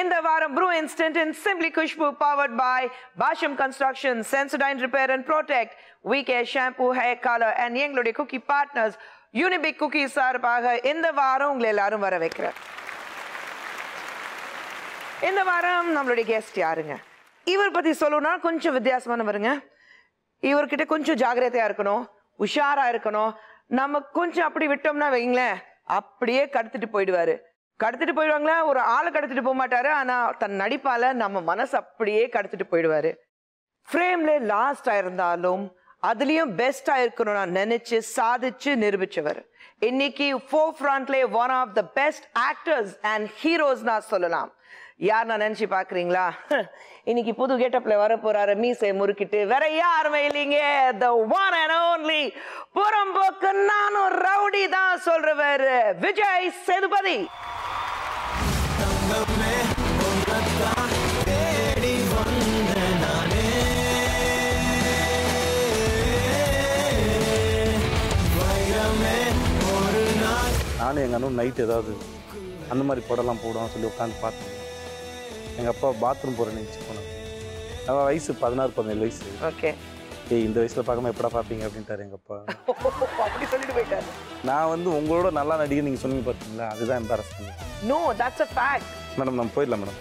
இந்த வாரம் Bru instant in simply Khushbu powered by Bashyam construction Sensodyne repair and protect V K shampoo hair colour and எங்களுடைய cookie partners Unibic cookie சார்பாக இந்த வாரம் உங்களை எல்லாரும் வர வைக்கிறேன் இந்த வாரம் நம்மளுடைய கெஸ்ட் யாருங்க இவர் பற்றி சொல்லணும்னா கொஞ்சம் வித்தியாசமானவருங்க இவர்கிட்ட கொஞ்சம் ஜாகிரதையாக இருக்கணும் உஷாராக இருக்கணும் நம்ம கொஞ்சம் அப்படி விட்டோம்னா வைங்களேன் அப்படியே கடத்திட்டு போயிடுவாரு கடத்திட்டு போயிடுவாங்களா ஒரு ஆளை கடத்திட்டு போக மாட்டாரு ஆனால் தன் நடிப்பால நம்ம மனசு அப்படியே கடத்திட்டு போயிடுவாரு ஃப்ரேம்ல லாஸ்ட் இருந்தாலும் அதுலேயும் பெஸ்ட்டாக இருக்கணும்னு நான் நினச்சி சாதிச்சு நிரூபிச்சவர் இன்னைக்கு ஃபோர் ஃப்ரண்ட்லே one of the best actors and heroes நான் சொல்லலாம் யார் நான் நினச்சி பார்க்குறீங்களா இன்னைக்கு புது கேட்டப்ல வர போகிறாரு மீசை முறுக்கிட்டு வேற யாருமே இல்லைங்க த ஒன் அண்ட் ஓன்லி புறம்போக்கு நானும் ரவுடி தான் சொல்றவர் விஜய் சேதுபதி நானும் எங்கள் அண்ணன் நைட் ஏதாவது அந்த மாதிரி படம்லாம் போடுவோம் சொல்லி உட்காந்து பார்த்தேன் எங்கள் அப்பா பாத்ரூம் போகிற நினச்சி போனேன் அவன் வயசு பதினாறு பதினேழு வயசு ஓகே ஏய் இந்த வயசில் பார்க்காம எப்படா பார்ப்பீங்க அப்படின்ட்டு எங்கள் அப்பா அப்படி சொல்லிட்டு போயிட்டாரு நான் வந்து உங்களோட நல்லா நடிகை நீங்கள் சொன்னீங்க பார்த்தீங்களா அதுதான் embarrass no that's a fact madam நம்ம போயிடலாம் மேடம்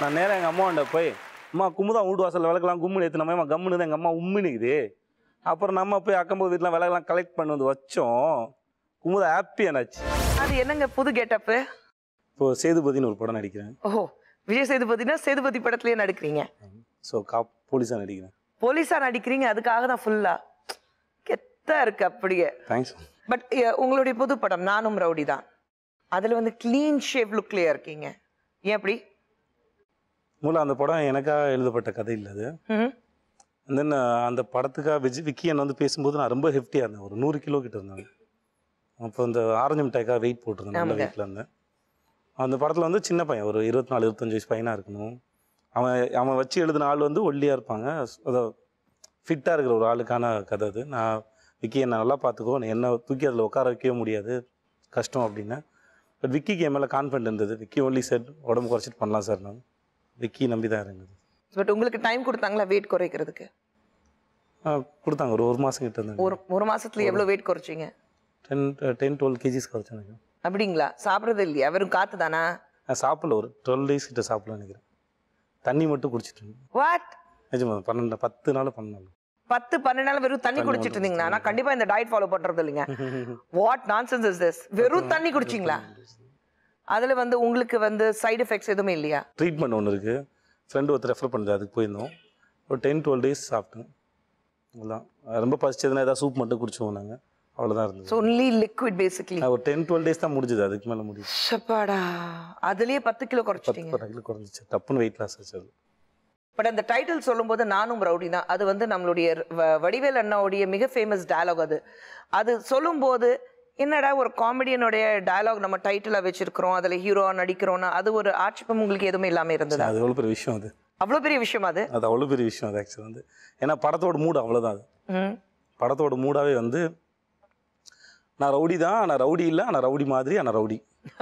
நான் நேராக எங்கள் அம்மாண்ட போய் அம்மா கும்பு தான் வாசலில் விளக்கெல்லாம் கும்முன்னு ஏற்றினோம் அம்மா கம்முன்னு தான் எங்கள் அம்மா உம்முனுக்குது அப்புறம் நம்ம போய் அக்கம்போது வீட்டில் விளக்கலாம் கலெக்ட் பண்ணி வந்து வச்சோம் கும்புதா ஹாப்பி ஆனாச்சு அது என்னங்க புது கெட்டப்பு இப்போ சேதுபதினு ஒரு படம் நடிக்கிறேன் ஓஹோ விஜய் சேதுபதினா சேதுபதி படத்துலயே நடிக்கிறீங்க ஸோ கா போலீஸாக நடிக்கிறேன் போலீஸாக நடிக்கிறீங்க அதுக்காக தான் ஃபுல்லா கெத்தா இருக்கு அப்படியே தேங்க்ஸ் பட் உங்களுடைய புது படம் நானும் ரவுடி தான் அதில் வந்து க்ளீன் ஷேப் லுக்லேயே இருக்கீங்க ஏன் அப்படி மூலம் அந்த படம் எனக்காக எழுதப்பட்ட கதை இல்லை அது தென் அந்த படத்துக்காக விஜய் விக்கியன் வந்து பேசும்போது நான் ரொம்ப ஹெஃப்டியாக இருந்தேன் ஒரு நூறு கிலோ கிட்ட இருந்தாங்க அப்போ இந்த ஆரஞ்சு மிட்டாய்க்காக வெயிட் போட்டிருந்தேன் நல்ல வெயிட்டில் இருந்தேன் அந்த படத்தில் வந்து சின்ன பையன் ஒரு இருபத்தி நாலு இருபத்தஞ்சு வயசு பையனாக இருக்கணும் அவன் அவன் வச்சு எழுதின ஆள் வந்து ஒல்லியாக இருப்பாங்க அதை ஃபிட்டாக இருக்கிற ஒரு ஆளுக்கான கதை அது நான் விக்கி என்னை நல்லா பார்த்துக்கோ என்ன தூக்கி அதில் உட்கார வைக்கவே முடியாது கஷ்டம் அப்படின்னா பட் விக்கிக்கு என் மேலே கான்ஃபிடென்ட் இருந்தது விக்கி ஒன்லி சார் உடம்பு குறைச்சிட்டு பண்ணலாம் சார் நான் விக்கி நம்பி தான் இருந்தது பட் உங்களுக்கு டைம் கொடுத்தாங்களா வெயிட் குறைக்கிறதுக்கு கொடுத்தாங்க ஒரு ஒரு மாதம் கிட்ட இருந்தாங்க ஒரு ஒரு மாதத்துல எவ்வளோ வெயிட் குறைச்சிங்க டென் டென் டுவெல் கேஜிஸ் குறைச்சேன் அப்படிங்களா சாப்பிட்றது இல்லையா வெறும் காற்று தானா நான் சாப்பிடல ஒரு டுவெல் டேஸ் கிட்ட சாப்பிடல நினைக்கிறேன் தண்ணி மட்டும் குடிச்சிட்டு வாட் நிஜமா பன்னெண்டு பத்து நாள் பண்ணாலும் பத்து பன்னெண்டு நாள் வெறும் தண்ணி குடிச்சிட்டு இருந்தீங்கன்னா நான் கண்டிப்பா இந்த டயட் ஃபாலோ பண்றது இல்லைங்க வாட் நான்சென்ஸ் இஸ் திஸ் வெறும் தண்ணி குடிச்சிங்களா அதுல வந்து உங்களுக்கு வந்து சைடு எஃபெக்ட்ஸ் எதுவுமே இல்லையா ட்ரீட்மெண்ட் ஒன்று இருக்கு ஃப்ரெண்டு ஒருத்தர் ரெஃபர் பண்ணுறது அதுக்கு போயிருந்தோம் ஒரு டென் டுவெல் டேஸ் சாப்பிட்டோம் அதான் ரொம்ப பசிச்சதுன்னா ஏதாவது சூப் மட்டும் குடிச்சோம் நாங்கள் அவ்வளோதான் இருந்தது ஒன்லி லிக்விட் பேசிக்லி ஒரு டென் டுவெல் டேஸ் தான் முடிஞ்சது அதுக்கு மேலே முடியும் அதுலேயே பத்து கிலோ குறைச்சிட்டீங்க பத்து கிலோ குறைஞ்சிச்சு டப்புன்னு வெயிட் லாஸ் ஆச்சு அது பட் அந்த டைட்டில் சொல்லும்போது நானும் ரவுடி தான் அது வந்து நம்மளுடைய வடிவேல் அண்ணாவுடைய மிக ஃபேமஸ் டயலாக் அது அது சொல்லும்போது என்னடா ஒரு காமெடியனுடைய டயலாக் நம்ம டைட்டிலாக வச்சிருக்கிறோம் அதில் ஹீரோ நடிக்கிறோம்னா அது ஒரு ஆட்சிப்பம் உங்களுக்கு எதுவுமே இல்லாமல் இருந்தது அது அவ்வளோ பெரிய விஷயம் அது அவ்வளோ பெரிய விஷயம் அது அது அவ்வளோ பெரிய விஷயம் அது ஆக்சுவலாக வந்து ஏன்னா படத்தோட மூடு அவ்வளோதான் அது படத்தோட மூடாவே வந்து நான் ரவுடி தான் ஆனால் ரவுடி இல்லை ஆனால் ரவுடி மாதிரி ஆனால் ரவுடி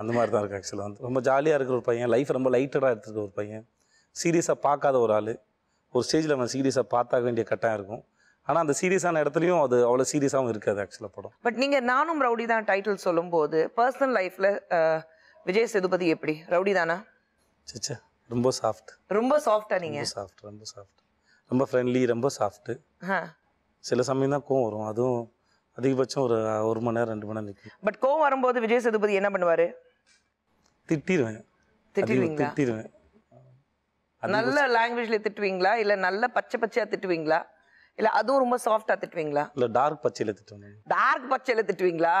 அந்த மாதிரி தான் இருக்கு ஆக்சுவலாக வந்து ரொம்ப ஜாலியாக இருக்கிற ஒரு பையன் லைஃப் ரொம்ப லைட்டடாக எடுத்துருக்க ஒரு பையன் சீரியஸாக பார்க்காத ஒரு ஆள் ஒரு ஸ்டேஜில் அவன் சீரியஸாக பார்த்தாக வேண்டிய கட்டாயம் இருக்கும் ஆனால் அந்த சீரியஸான இடத்துலையும் அது அவ்வளோ சீரியஸாகவும் இருக்காது ஆக்சுவலாக படம் பட் நீங்கள் நானும் ரவுடி தான் டைட்டில் சொல்லும்போது பர்சனல் லைஃப்பில் விஜய் சேதுபதி எப்படி ரவுடி தானா சச்சா ரொம்ப சாஃப்ட் ரொம்ப சாஃப்டாக நீங்கள் சாஃப்ட் ரொம்ப சாஃப்ட் ரொம்ப ஃப்ரெண்ட்லி ரொம்ப சாஃப்ட்டு சில சமயம் தான் கோவம் வரும் அதுவும் அதிகபட்சம் ஒரு ஒரு மணி நேரம் ரெண்டு மணி நேரம் நிற்கும் பட் கோவம் வரும்போது விஜய் சேதுபதி என்ன பண்ணுவாரு திட்டிடுவேன் திட்டிடுவேன் நல்ல லாங்குவேஜ்ல திட்டுவீங்களா இல்ல நல்ல பச்சை பச்சையா திட்டுவீங்களா இல்ல அதுவும் ரொம்ப சாஃப்டா திட்டுவீங்களா இல்ல டார்க் பச்சையில திட்டுவாங்க டார்க் பச்சையில திட்டுவீங்களா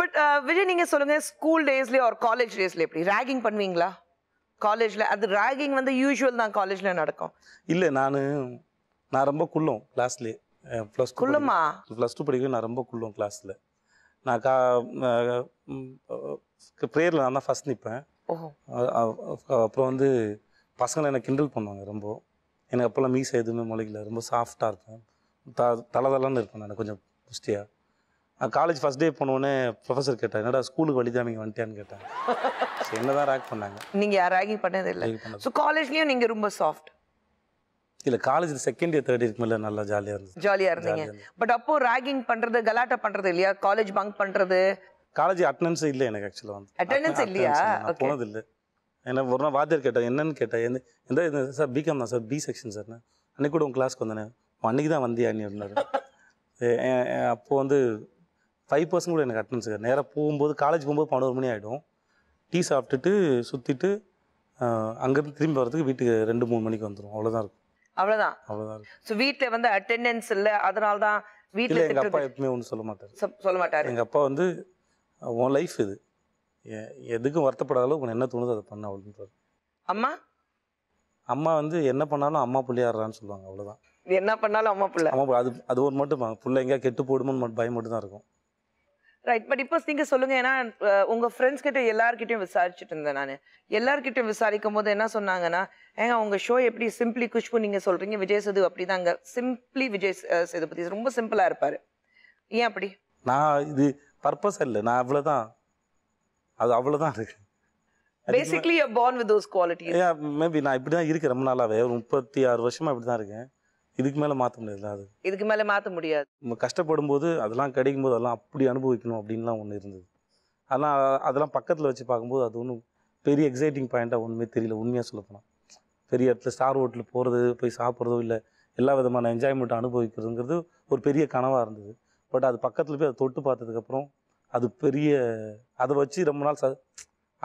பட் uh, விஜய் நீங்க சொல்லுங்க ஸ்கூல் டேஸ்லயே ஒரு காலேஜ் டேஸ்ல எப்படி ராகிங் பண்ணுவீங்களா காலேஜ்ல அது ராகிங் வந்து யூஷுவல் தான் காலேஜ்ல நடக்கும் இல்ல நான் நான் ரொம்ப குள்ளும் கிளாஸ்ல ப்ளஸ் குள்ளமா ப்ளஸ் டூ படிக்கும் நான் ரொம்ப குள்ளும் கிளாஸ்ல நான் கா ப்ரேயர்ல நான் தான் ஃபர்ஸ்ட் நிற்பேன் அப்புறம் வந்து பசங்களை எனக்கு கிண்டல் பண்ணுவாங்க ரொம்ப எனக்கு அப்போல்லாம் மீஸ் எதுவுமே முளைக்கல ரொம்ப சாஃப்டாக இருக்கும் த தலை தலைன்னு நான் கொஞ்சம் புஷ்டியாக நான் காலேஜ் ஃபஸ்ட் டே போனோடனே ப்ரொஃபஸர் கேட்டார் என்னடா ஸ்கூலுக்கு வழி தான் நீங்கள் வந்துட்டியான்னு ஸோ என்ன தான் ரேக் பண்ணாங்க நீங்கள் யார் ரேகிங் பண்ணது இல்லை ஸோ காலேஜ்லேயும் நீங்கள் ரொம்ப சாஃப்ட் இல்லை காலேஜில் செகண்ட் இயர் தேர்ட் இயர்க்கு மேலே நல்லா ஜாலியாக இருந்துச்சு ஜாலியாக இருந்தீங்க பட் அப்போது ரேக்கிங் பண்ணுறது கலாட்டா பண்ணுறது இல்லையா காலேஜ் பங்க் பண்ணுறது காலேஜ் அட்டண்டன்ஸ் இல்லை எனக்கு ஆக்சுவலாக வந்து அட்டண்டன்ஸ் இல்லையா போனது இல்லை என்ன ஒரு நாள் வாத்தியார் கேட்டேன் என்னன்னு கேட்டேன் எந்த எந்த சார் பிகாம் தான் சார் பி செக்ஷன் சார் அன்னைக்கு கூட உங்கள் கிளாஸ்க்கு வந்தேன் அன்றைக்கி தான் வந்தியா நீ இருந்தார் அப்போது வந்து ஃபைவ் பர்சன்ட் கூட எனக்கு அட்டன்ஸ் சார் நேராக போகும்போது காலேஜ் போகும்போது பன்னொரு மணி ஆகிடும் டீ சாப்பிட்டுட்டு சுற்றிட்டு அங்கேருந்து திரும்பி வர்றதுக்கு வீட்டுக்கு ரெண்டு மூணு மணிக்கு வந்துடும் அவ்வளோதான் இருக்கும் அவ்வளோதான் அவ்வளோதான் ஸோ வீட்டில் வந்து அட்டெண்டன்ஸ் இல்லை அதனால தான் வீட்டில் எங்கள் அப்பா எப்பவுமே ஒன்றும் சொல்ல மாட்டார் சொல்ல மாட்டார் எங்கள் அப்பா வந்து உன் லைஃப் இது எதுக்கும் வருத்தப்படாத அளவுக்கு என்ன தோணுது அதை பண்ண அப்படின்றாரு அம்மா அம்மா வந்து என்ன பண்ணாலும் அம்மா பிள்ளையாடுறான்னு சொல்லுவாங்க அவ்வளோதான் என்ன பண்ணாலும் அம்மா பிள்ளை அம்மா அது அது ஒரு மட்டும் பிள்ளை எங்கேயா கெட்டு போடுமோன்னு மட்டும் பயம் மட்டும் தான் இருக்கும் ரைட் பட் இப்போ நீங்கள் சொல்லுங்கள் ஏன்னா உங்கள் ஃப்ரெண்ட்ஸ் கிட்ட எல்லார்கிட்டையும் விசாரிச்சுட்டு இருந்தேன் நான் எல்லார்கிட்டையும் விசாரிக்கும் போது என்ன சொன்னாங்கன்னா ஏங்க உங்கள் ஷோ எப்படி சிம்பிளி குஷ்பு நீங்கள் சொல்கிறீங்க விஜய் சேது அப்படி தாங்க சிம்பிளி விஜய் சேதுபதி ரொம்ப சிம்பிளாக இருப்பார் ஏன் அப்படி நான் இது பர்பஸ் இல்லை நான் இவ்வளோதான் அது அவ்வளோதான் இருக்கு basically you born with those qualities yeah maybe நான் இப்படி தான் இருக்கேன் ரொம்ப நாளாவே ஒரு முப்பத்தி ஆறு வருஷமா இப்படி தான் இருக்கேன் இதுக்கு மேலே மாற்ற முடியாது அது இதுக்கு மேலே மாற்ற முடியாது நம்ம கஷ்டப்படும் போது அதெல்லாம் கிடைக்கும் போது அதெல்லாம் அப்படி அனுபவிக்கணும் அப்படின்லாம் ஒன்று இருந்தது ஆனால் அதெல்லாம் பக்கத்தில் வச்சு பார்க்கும்போது அது ஒன்றும் பெரிய எக்ஸைட்டிங் பாயிண்ட்டாக ஒன்றுமே தெரியல உண்மையாக சொல்லப்போனால் பெரிய இடத்துல ஸ்டார் ஹோட்டலில் போகிறது போய் சாப்பிட்றதோ இல்லை எல்லா விதமான என்ஜாய்மெண்ட்டும் அனுபவிக்கிறதுங்கிறது ஒரு பெரிய கனவாக இருந்தது பட் அது பக்கத்தில் போய் அதை தொட்டு பார்த்ததுக்கப்புறம் அது பெரிய அதை வச்சு ரொம்ப நாள் ச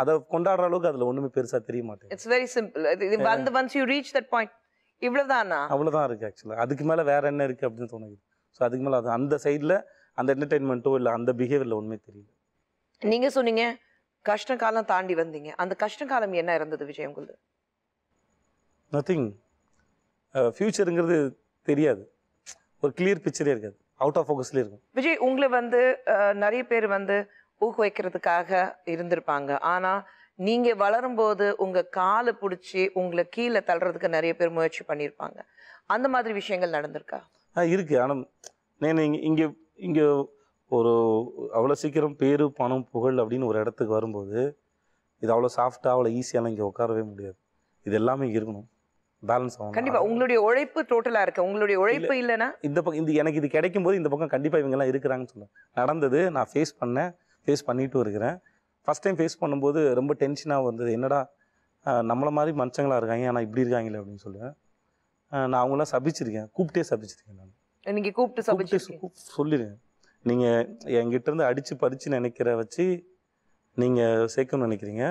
அதை கொண்டாடுற அளவுக்கு அதில் ஒன்றுமே பெருசாக தெரிய மாட்டேங்குது இட்ஸ் வெரி சிம்பிள் இது வந்து once you reach that point இவ்வளவுதானா அவ்வளவுதான் இருக்குது ஆக்சுவலாக அதுக்கு மேலே வேற என்ன இருக்குது அப்படின்னு தோணுது ஸோ அதுக்கு மேலே அது அந்த சைடில் அந்த என்டர்டைன்மெண்ட்டோ இல்லை அந்த பிஹேவியரில் ஒன்றுமே தெரியல நீங்கள் சொன்னீங்க கஷ்ட காலம் தாண்டி வந்தீங்க அந்த கஷ்ட காலம் என்ன இருந்தது விஜயம் உங்களுக்கு நத்திங் ஃப்யூச்சருங்கிறது தெரியாது ஒரு கிளியர் பிக்சரே இருக்காது அவுட் ஆஃப் ஃபோக்கஸ்ல இருக்கும் விஜய் உங்களை வந்து நிறைய பேர் வந்து ஊக்குவிக்கிறதுக்காக இருந்திருப்பாங்க ஆனால் நீங்கள் வளரும்போது உங்கள் காலை பிடிச்சி உங்களை கீழே தள்ளுறதுக்கு நிறைய பேர் முயற்சி பண்ணியிருப்பாங்க அந்த மாதிரி விஷயங்கள் நடந்திருக்கா ஆ இருக்குது ஆனால் நேன் இங்கே இங்கே இங்கே ஒரு அவ்வளோ சீக்கிரம் பேர் பணம் புகழ் அப்படின்னு ஒரு இடத்துக்கு வரும்போது இது அவ்வளோ சாஃப்டாக அவ்வளோ ஈஸியாலாம் இங்கே உட்காரவே முடியாது இது எல்லாமே இருக்கணும் பேலன்ஸ் ஆகும் கண்டிப்பா உங்களுடைய உழைப்பு டோட்டலா இருக்கு உங்களுடைய உழைப்பு இல்லைன்னா இந்த பக்கம் இந்த எனக்கு இது கிடைக்கும் போது இந்த பக்கம் கண்டிப்பா எல்லாம் இருக்கிறாங்கன்னு சொல்லுவேன் நடந்தது நான் ஃபேஸ் பண்ணேன் ஃபேஸ் பண்ணிட்டும் இருக்கிறேன் ஃபஸ்ட் டைம் ஃபேஸ் பண்ணும்போது ரொம்ப டென்ஷனாக வந்தது என்னடா நம்மளை மாதிரி மனுஷங்களா இருக்காங்க ஆனால் இப்படி இருக்காங்களே அப்படின்னு சொல்லுவேன் நான் அவங்களாம் சபிச்சிருக்கேன் கூப்பிட்டே சபிச்சிருக்கேன் நான் நீங்கள் கூப்பிட்டு சபிச்சு சொல்லிடுங்க நீங்கள் என்கிட்ட இருந்து அடித்து பறித்து நினைக்கிற வச்சு நீங்கள் சேர்க்கணும்னு நினைக்கிறீங்க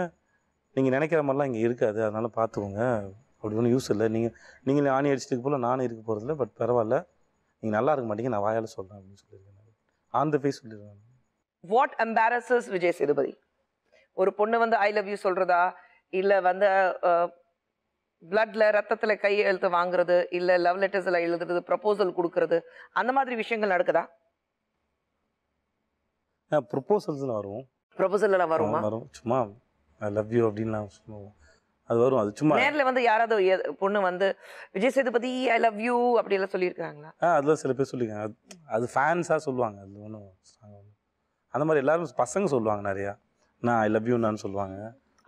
நீங்கள் நினைக்கிற மாதிரிலாம் இங்கே இருக்காது அதனால் பார்த்துக்கோங்க அப்படி ஒன்றும் யூஸ் இல்லை நீங்கள் நீங்களே ஆணி அடிச்சுட்டு போகல நானும் இருக்க போகிறதில்ல பட் பரவாயில்ல நீங்கள் நல்லா இருக்க மாட்டீங்க நான் வாயால் சொல்கிறேன் அப்படின்னு சொல்லியிருக்கேன் ஆன் த ஃபேஸ் சொல்லியிருக்கேன் வாட் அம்பாரசஸ் விஜய் சேதுபதி ஒரு பொண்ணு வந்து ஐ லவ் யூ சொல்கிறதா இல்லை வந்து பிளட்ல ரத்தத்துல கையெழுத்து வாங்குறது இல்லை லவ் லெட்டர்ஸில் எழுதுறது ப்ரப்போசல் கொடுக்கறது அந்த மாதிரி விஷயங்கள் நடக்குதா ப்ரப்போசல்ஸ் வரும் ப்ரொப்போசல்ல வரும் வரும் சும்மா ஐ லவ் யூ அப்படின்னு நான் சொல்லுவோம் அது வரும் அது சும்மா நேர்ல வந்து யாராவது பொண்ணு வந்து Vijay Sethupathi I love you அப்படி எல்லாம் சொல்லியிருக்காங்களா ஆ அதெல்லாம் சில பேர் சொல்லியிருக்காங்க அது ஃபேன்ஸா ஃபேன்ஸாக சொல்லுவாங்க அது ஒன்றும் அந்த மாதிரி எல்லாரும் பசங்க சொல்லுவாங்க நிறையா நான் ஐ லவ் யூனான்னு சொல்லுவாங்க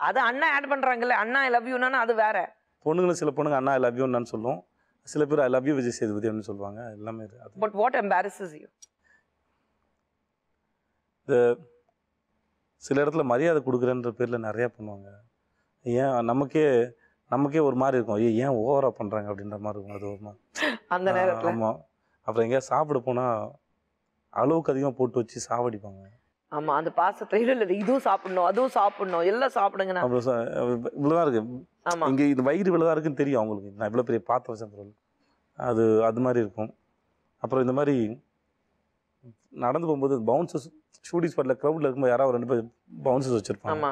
அது அண்ணா ஆட் பண்ணுறாங்கல்ல அண்ணா ஐ லவ் யூனா அது வேற பொண்ணுங்களும் சில பொண்ணுங்க அண்ணா ஐ லவ் யூனான்னு சொல்லுவோம் சில பேர் I love you Vijay Sethupathi அப்படின்னு சொல்லுவாங்க எல்லாமே அது பட் வாட் எம்பாரசஸ் யூ சில இடத்துல மரியாதை கொடுக்குறன்ற பேரில் நிறையா பண்ணுவாங்க ஏன் நமக்கே நமக்கே ஒரு மாதிரி இருக்கும் ஐயோ ஏன் ஓவரா பண்ணுறாங்க அப்படின்ற மாதிரி இருக்கும் அது ஒரு மாதிரி அந்த நேரத்தில் ஆமாம் அப்புறம் எங்கேயா சாப்பிட போனால் அளவுக்கு அதிகமாக போட்டு வச்சு சாவடிப்பாங்க ஆமா அந்த பாசத்தை இல்ல இல்ல இதுவும் சாப்பிடணும் அதுவும் சாப்பிடணும் எல்லாம் சாப்பிடுங்க இவ்வளவுதான் இருக்கு ஆமா இங்க இது வயிறு இவ்வளவுதான் இருக்குன்னு தெரியும் அவங்களுக்கு நான் இவ்வளவு பெரிய பாத்திர வச்சேன் அது அது மாதிரி இருக்கும் அப்புறம் இந்த மாதிரி நடந்து போகும்போது பவுன்சஸ் ஷூட்டிங் ஸ்பாட்டில் க்ரௌடில் இருக்கும்போது யாராவது ரெண்டு பேர் பவுன்சஸ் வச்சிருப்பாங்க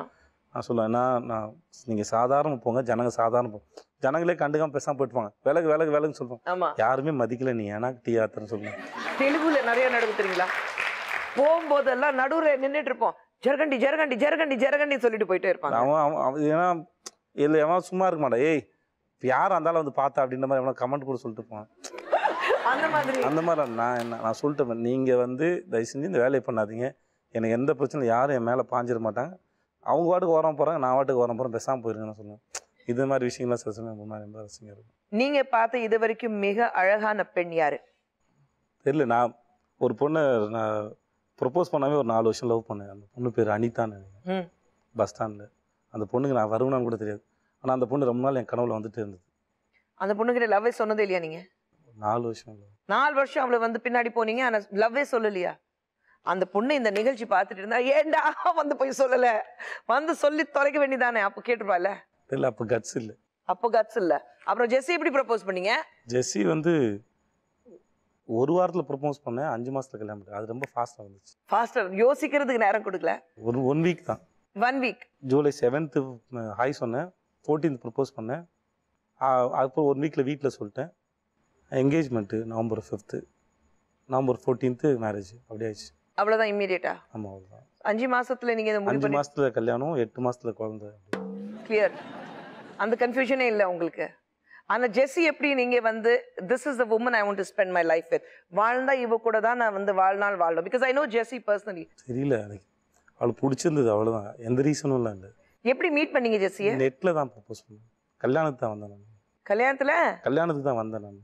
நான் சொல்லுவேன் நான் நான் நீங்கள் சாதாரண போங்க ஜனங்க சாதாரண போ ஜனங்களே கண்டுக்காம பேசாமல் போயிட்டுவாங்க விலகு விலகு விலகுன்னு சொல்லுவாங்க யாருமே மதிக்கல நீ ஏன்னா டீ ஆத்துறன்னு சொல்லுங்க தெலுங்குல நிறைய தெரியுங்களா போகும்போதெல்லாம் நடுவில் நின்றுட்டு இருப்போம் ஜெர்கண்டி ஜெர்கண்டி ஜெர்கண்டி ஜெர்கண்டி சொல்லிட்டு போயிட்டே இருப்பாங்க அவன் அவன் அவன் ஏன்னா இல்லை எவன் சும்மா இருக்க மாட்டா ஏய் யார் அந்தாலும் வந்து பார்த்தா அப்படின்ற மாதிரி எவனா கமெண்ட் கூட சொல்லிட்டு போவான் அந்த மாதிரி அந்த மாதிரி நான் என்ன நான் சொல்லிட்டேன் நீங்கள் வந்து தயவு செஞ்சு இந்த வேலையை பண்ணாதீங்க எனக்கு எந்த பிரச்சனையும் யாரும் என் மேலே பாஞ்சிட மாட்டாங்க அவங்க வாட்டுக்கு ஓரம் போகிறாங்க நான் வாட்டுக்கு வர போகிறேன் பேசாமல் போயிருக்கேன் சொல்லுவேன் இது மாதிரி விஷயங்கள்லாம் சில சமயம் ரொம்ப எம்பாரசிங்காக இருக்கும் நீங்கள் பார்த்த இது வரைக்கும் மிக அழகான பெண் யார் தெரியல நான் ஒரு பொண்ணு நான் ப்ரொப்போஸ் பண்ணாமே ஒரு நாலு வருஷம் லவ் பண்ணேன் அந்த பொண்ணு பேர் அனிதான்னு பஸ் ஸ்டாண்டில் அந்த பொண்ணுக்கு நான் வருவேனான்னு கூட தெரியாது ஆனால் அந்த பொண்ணு ரொம்ப நாள் என் கனவுல வந்துட்டு இருந்தது அந்த பொண்ணுக்கிட்ட லவ்வே சொன்னதே இல்லையா நீங்கள் நாலு வருஷம் நாலு வருஷம் அவளை வந்து பின்னாடி போனீங்க ஆனால் லவ்வே சொல்லலையா அந்த பொண்ணு இந்த நிகழ்ச்சி பார்த்துட்டு இருந்தா ஏண்டா வந்து போய் சொல்லல வந்து சொல்லி தொலைக்க வேண்டியதானே அப்போ கேட்டுப்பால இல்லை அப்போ கட்ஸ் இல்லை அப்போ கட்ஸ் இல்லை அப்புறம் ஜெஸ்ஸி எப்படி ப்ரப்போஸ் பண்ணீங்க ஜெஸ்ஸி வந்து ஒரு வாரத்தில் ப்ரப்போஸ் பண்ணேன் அஞ்சு மாதத்தில் கல்யாணம் அது ரொம்ப ஃபாஸ்ட்டாக வந்துச்சு ஃபாஸ்டர் யோசிக்கிறதுக்கு நேரம் கொடுக்கல ஒரு ஒன் வீக் தான் one week July seventh hi சொன்னேன் ஃபோர்டீன்த் ப்ரப்போஸ் பண்ணேன் அதுக்கப்புறம் ஒன் வீக்கில் வீட்டில் சொல்லிட்டேன் engagement November fifth November fourteenth marriage அப்படியே ஆயிடுச்சு அவ்வளவுதான் இம்மீடியட்டா ஆமாம் அவ்வளவுதான் அஞ்சு மாசத்துல நீங்க இதை அஞ்சு மாசத்துல கல்யாணம் எட்டு மாசத்துல குழந்தை கிளியர் அந்த கன்ஃபியூஷனே இல்லை உங்களுக்கு அந்த ஜெஸ்ஸி எப்படி நீங்க வந்து this is the woman I want to spend my life with வாழ்ந்தா இவ கூட தான் நான் வந்து வாழ்நாள் வாழும் because I know Jessie personally தெரியல எனக்கு அவளுக்கு பிடிச்சிருந்தது அவ்வளோதான் எந்த ரீசனும் இல்லை இல்லை எப்படி மீட் பண்ணீங்க ஜெஸ்ஸியை நெட்டில் தான் ப்ரப்போஸ் பண்ணேன் கல்யாணத்துக்கு தான் வந்தேன் நான் கல்யாணத்துல கல்யாணத்துக்கு தான் வந்தேன் நான்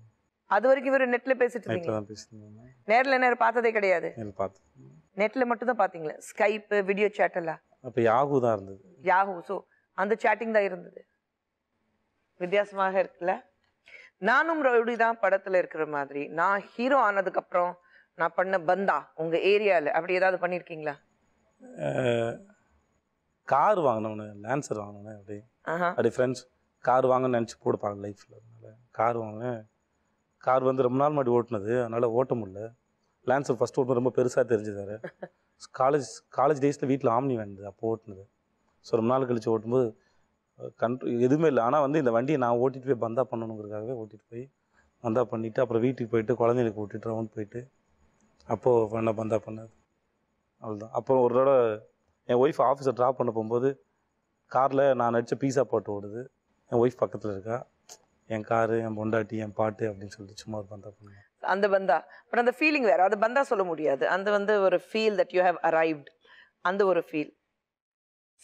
அது வரைக்கும் இவர் நெட்ல பேசிட்டு இருந்தீங்க நேர்ல நேர பார்த்ததே கிடையாது நெட்ல மட்டும் தான் பாத்தீங்களா ஸ்கைப் வீடியோ சாட் எல்லாம் அப்ப யாகு தான் இருந்தது யாகு சோ அந்த சாட்டிங் தான் இருந்தது வித்தியாசமாக இருக்குல்ல நானும் ரவுடி தான் படத்துல இருக்கிற மாதிரி நான் ஹீரோ ஆனதுக்கு அப்புறம் நான் பண்ண பந்தா உங்க ஏரியால அப்படி ஏதாவது பண்ணிருக்கீங்களா கார் வாங்கினவனே லான்சர் வாங்கினோன்னு அப்படி அப்படி ஃப்ரெண்ட்ஸ் கார் வாங்கணும்னு நினச்சி போடுப்பாங்க லைஃப்பில் அதனால கார் வாங்கினேன் கார் வந்து ரொம்ப நாள் மாட்டி ஓட்டினது அதனால் ஓட்ட முடியல லேன்சர் ஃபஸ்ட் ஓட்டும்போது ரொம்ப பெருசாக தெரிஞ்சுதாரு காலேஜ் காலேஜ் டேஸில் வீட்டில் ஆம்னி வேண்டது அப்போ ஓட்டினது ஸோ ரொம்ப நாள் கழித்து ஓட்டும்போது கண்ட்ரோ எதுவுமே இல்லை ஆனால் வந்து இந்த வண்டியை நான் ஓட்டிகிட்டு போய் பந்தாக பண்ணணுங்கிறதுக்காகவே ஓட்டிகிட்டு போய் பந்தா பண்ணிவிட்டு அப்புறம் வீட்டுக்கு போயிட்டு குழந்தைகளுக்கு ஓட்டிட்டு ரவுண்ட் போயிட்டு அப்போது பண்ண பந்தா பண்ணது அவ்வளோதான் அப்புறம் ஒரு தடவை என் ஒய்ஃப் ஆஃபீஸை ட்ராப் பண்ண போகும்போது காரில் நான் நடித்த பீஸா பாட்டு ஓடுது என் ஒய்ஃப் பக்கத்தில் இருக்கா என் காரு என் பொண்டாட்டி என் பாட்டு அப்படின்னு சொல்லிட்டு சும்மா ஒரு பந்தா பண்ணுவோம் அந்த பந்தா பட் அந்த ஃபீலிங் வேற அது பந்தா சொல்ல முடியாது அந்த வந்து ஒரு feel that you have arrived அந்த ஒரு ஃபீல்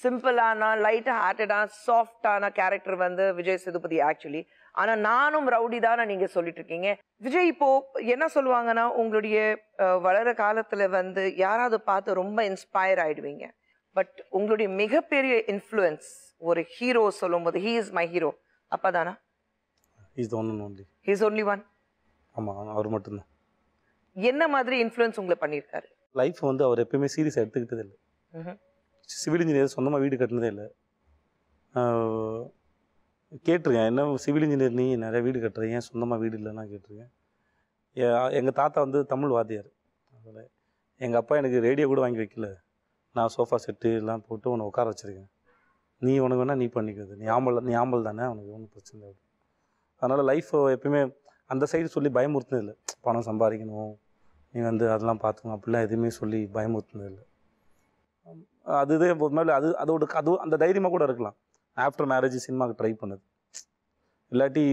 சிம்பிளானா லைட்டாக ஹார்ட்டடாக சாஃப்டான கேரக்டர் வந்து விஜய் சேதுபதி ஆக்சுவலி ஆனால் நானும் ரவுடி தான் நீங்கள் சொல்லிட்டு இருக்கீங்க விஜய் இப்போ என்ன சொல்லுவாங்கன்னா உங்களுடைய வளர காலத்தில் வந்து யாராவது பார்த்து ரொம்ப இன்ஸ்பயர் ஆயிடுவீங்க பட் உங்களுடைய மிகப்பெரிய இன்ஃப்ளூயன்ஸ் ஒரு ஹீரோ சொல்லும்போது ஹீ இஸ் மை ஹீரோ அப்போ தானா is the one and only he's only one ஆமாம் அவர் மட்டும்தான் என்ன மாதிரி இன்ஃப்ளூயன்ஸ் உங்களை பண்ணியிருக்காரு லைஃப் வந்து அவர் எப்பயுமே சீரியஸ் எடுத்துக்கிட்டதே இல்லை சிவில் இன்ஜினியர் சொந்தமாக வீடு கட்டினதே இல்லை கேட்டிருக்கேன் என்ன சிவில் இன்ஜினியர் நீ நிறைய வீடு கட்டுற ஏன் சொந்தமாக வீடு இல்லைன்னா கேட்டிருக்கேன் எங்கள் தாத்தா வந்து தமிழ் வாத்தியார் அதில் எங்கள் அப்பா எனக்கு ரேடியோ கூட வாங்கி வைக்கல நான் சோஃபா செட்டு எல்லாம் போட்டு உன்னை உட்கார வச்சுருக்கேன் நீ உனக்கு வேணால் நீ பண்ணிக்கிறது நீ ஆம்பல் நீ ஆம்பல் தானே உனக்கு ஒன்றும் பிரச்சனை இல்லை அதனால் லைஃப் எப்பயுமே அந்த சைடு சொல்லி பயமுறுத்தினது இல்லை பணம் சம்பாதிக்கணும் நீ வந்து அதெல்லாம் பார்த்துக்கணும் அப்படிலாம் எதுவுமே சொல்லி பயமுறுத்தினது இல்லை அது இதே மேலே அது அதோட அது அந்த தைரியமாக கூட இருக்கலாம் ஆஃப்டர் மேரேஜ் சினிமாவுக்கு ட்ரை பண்ணுது இல்லாட்டி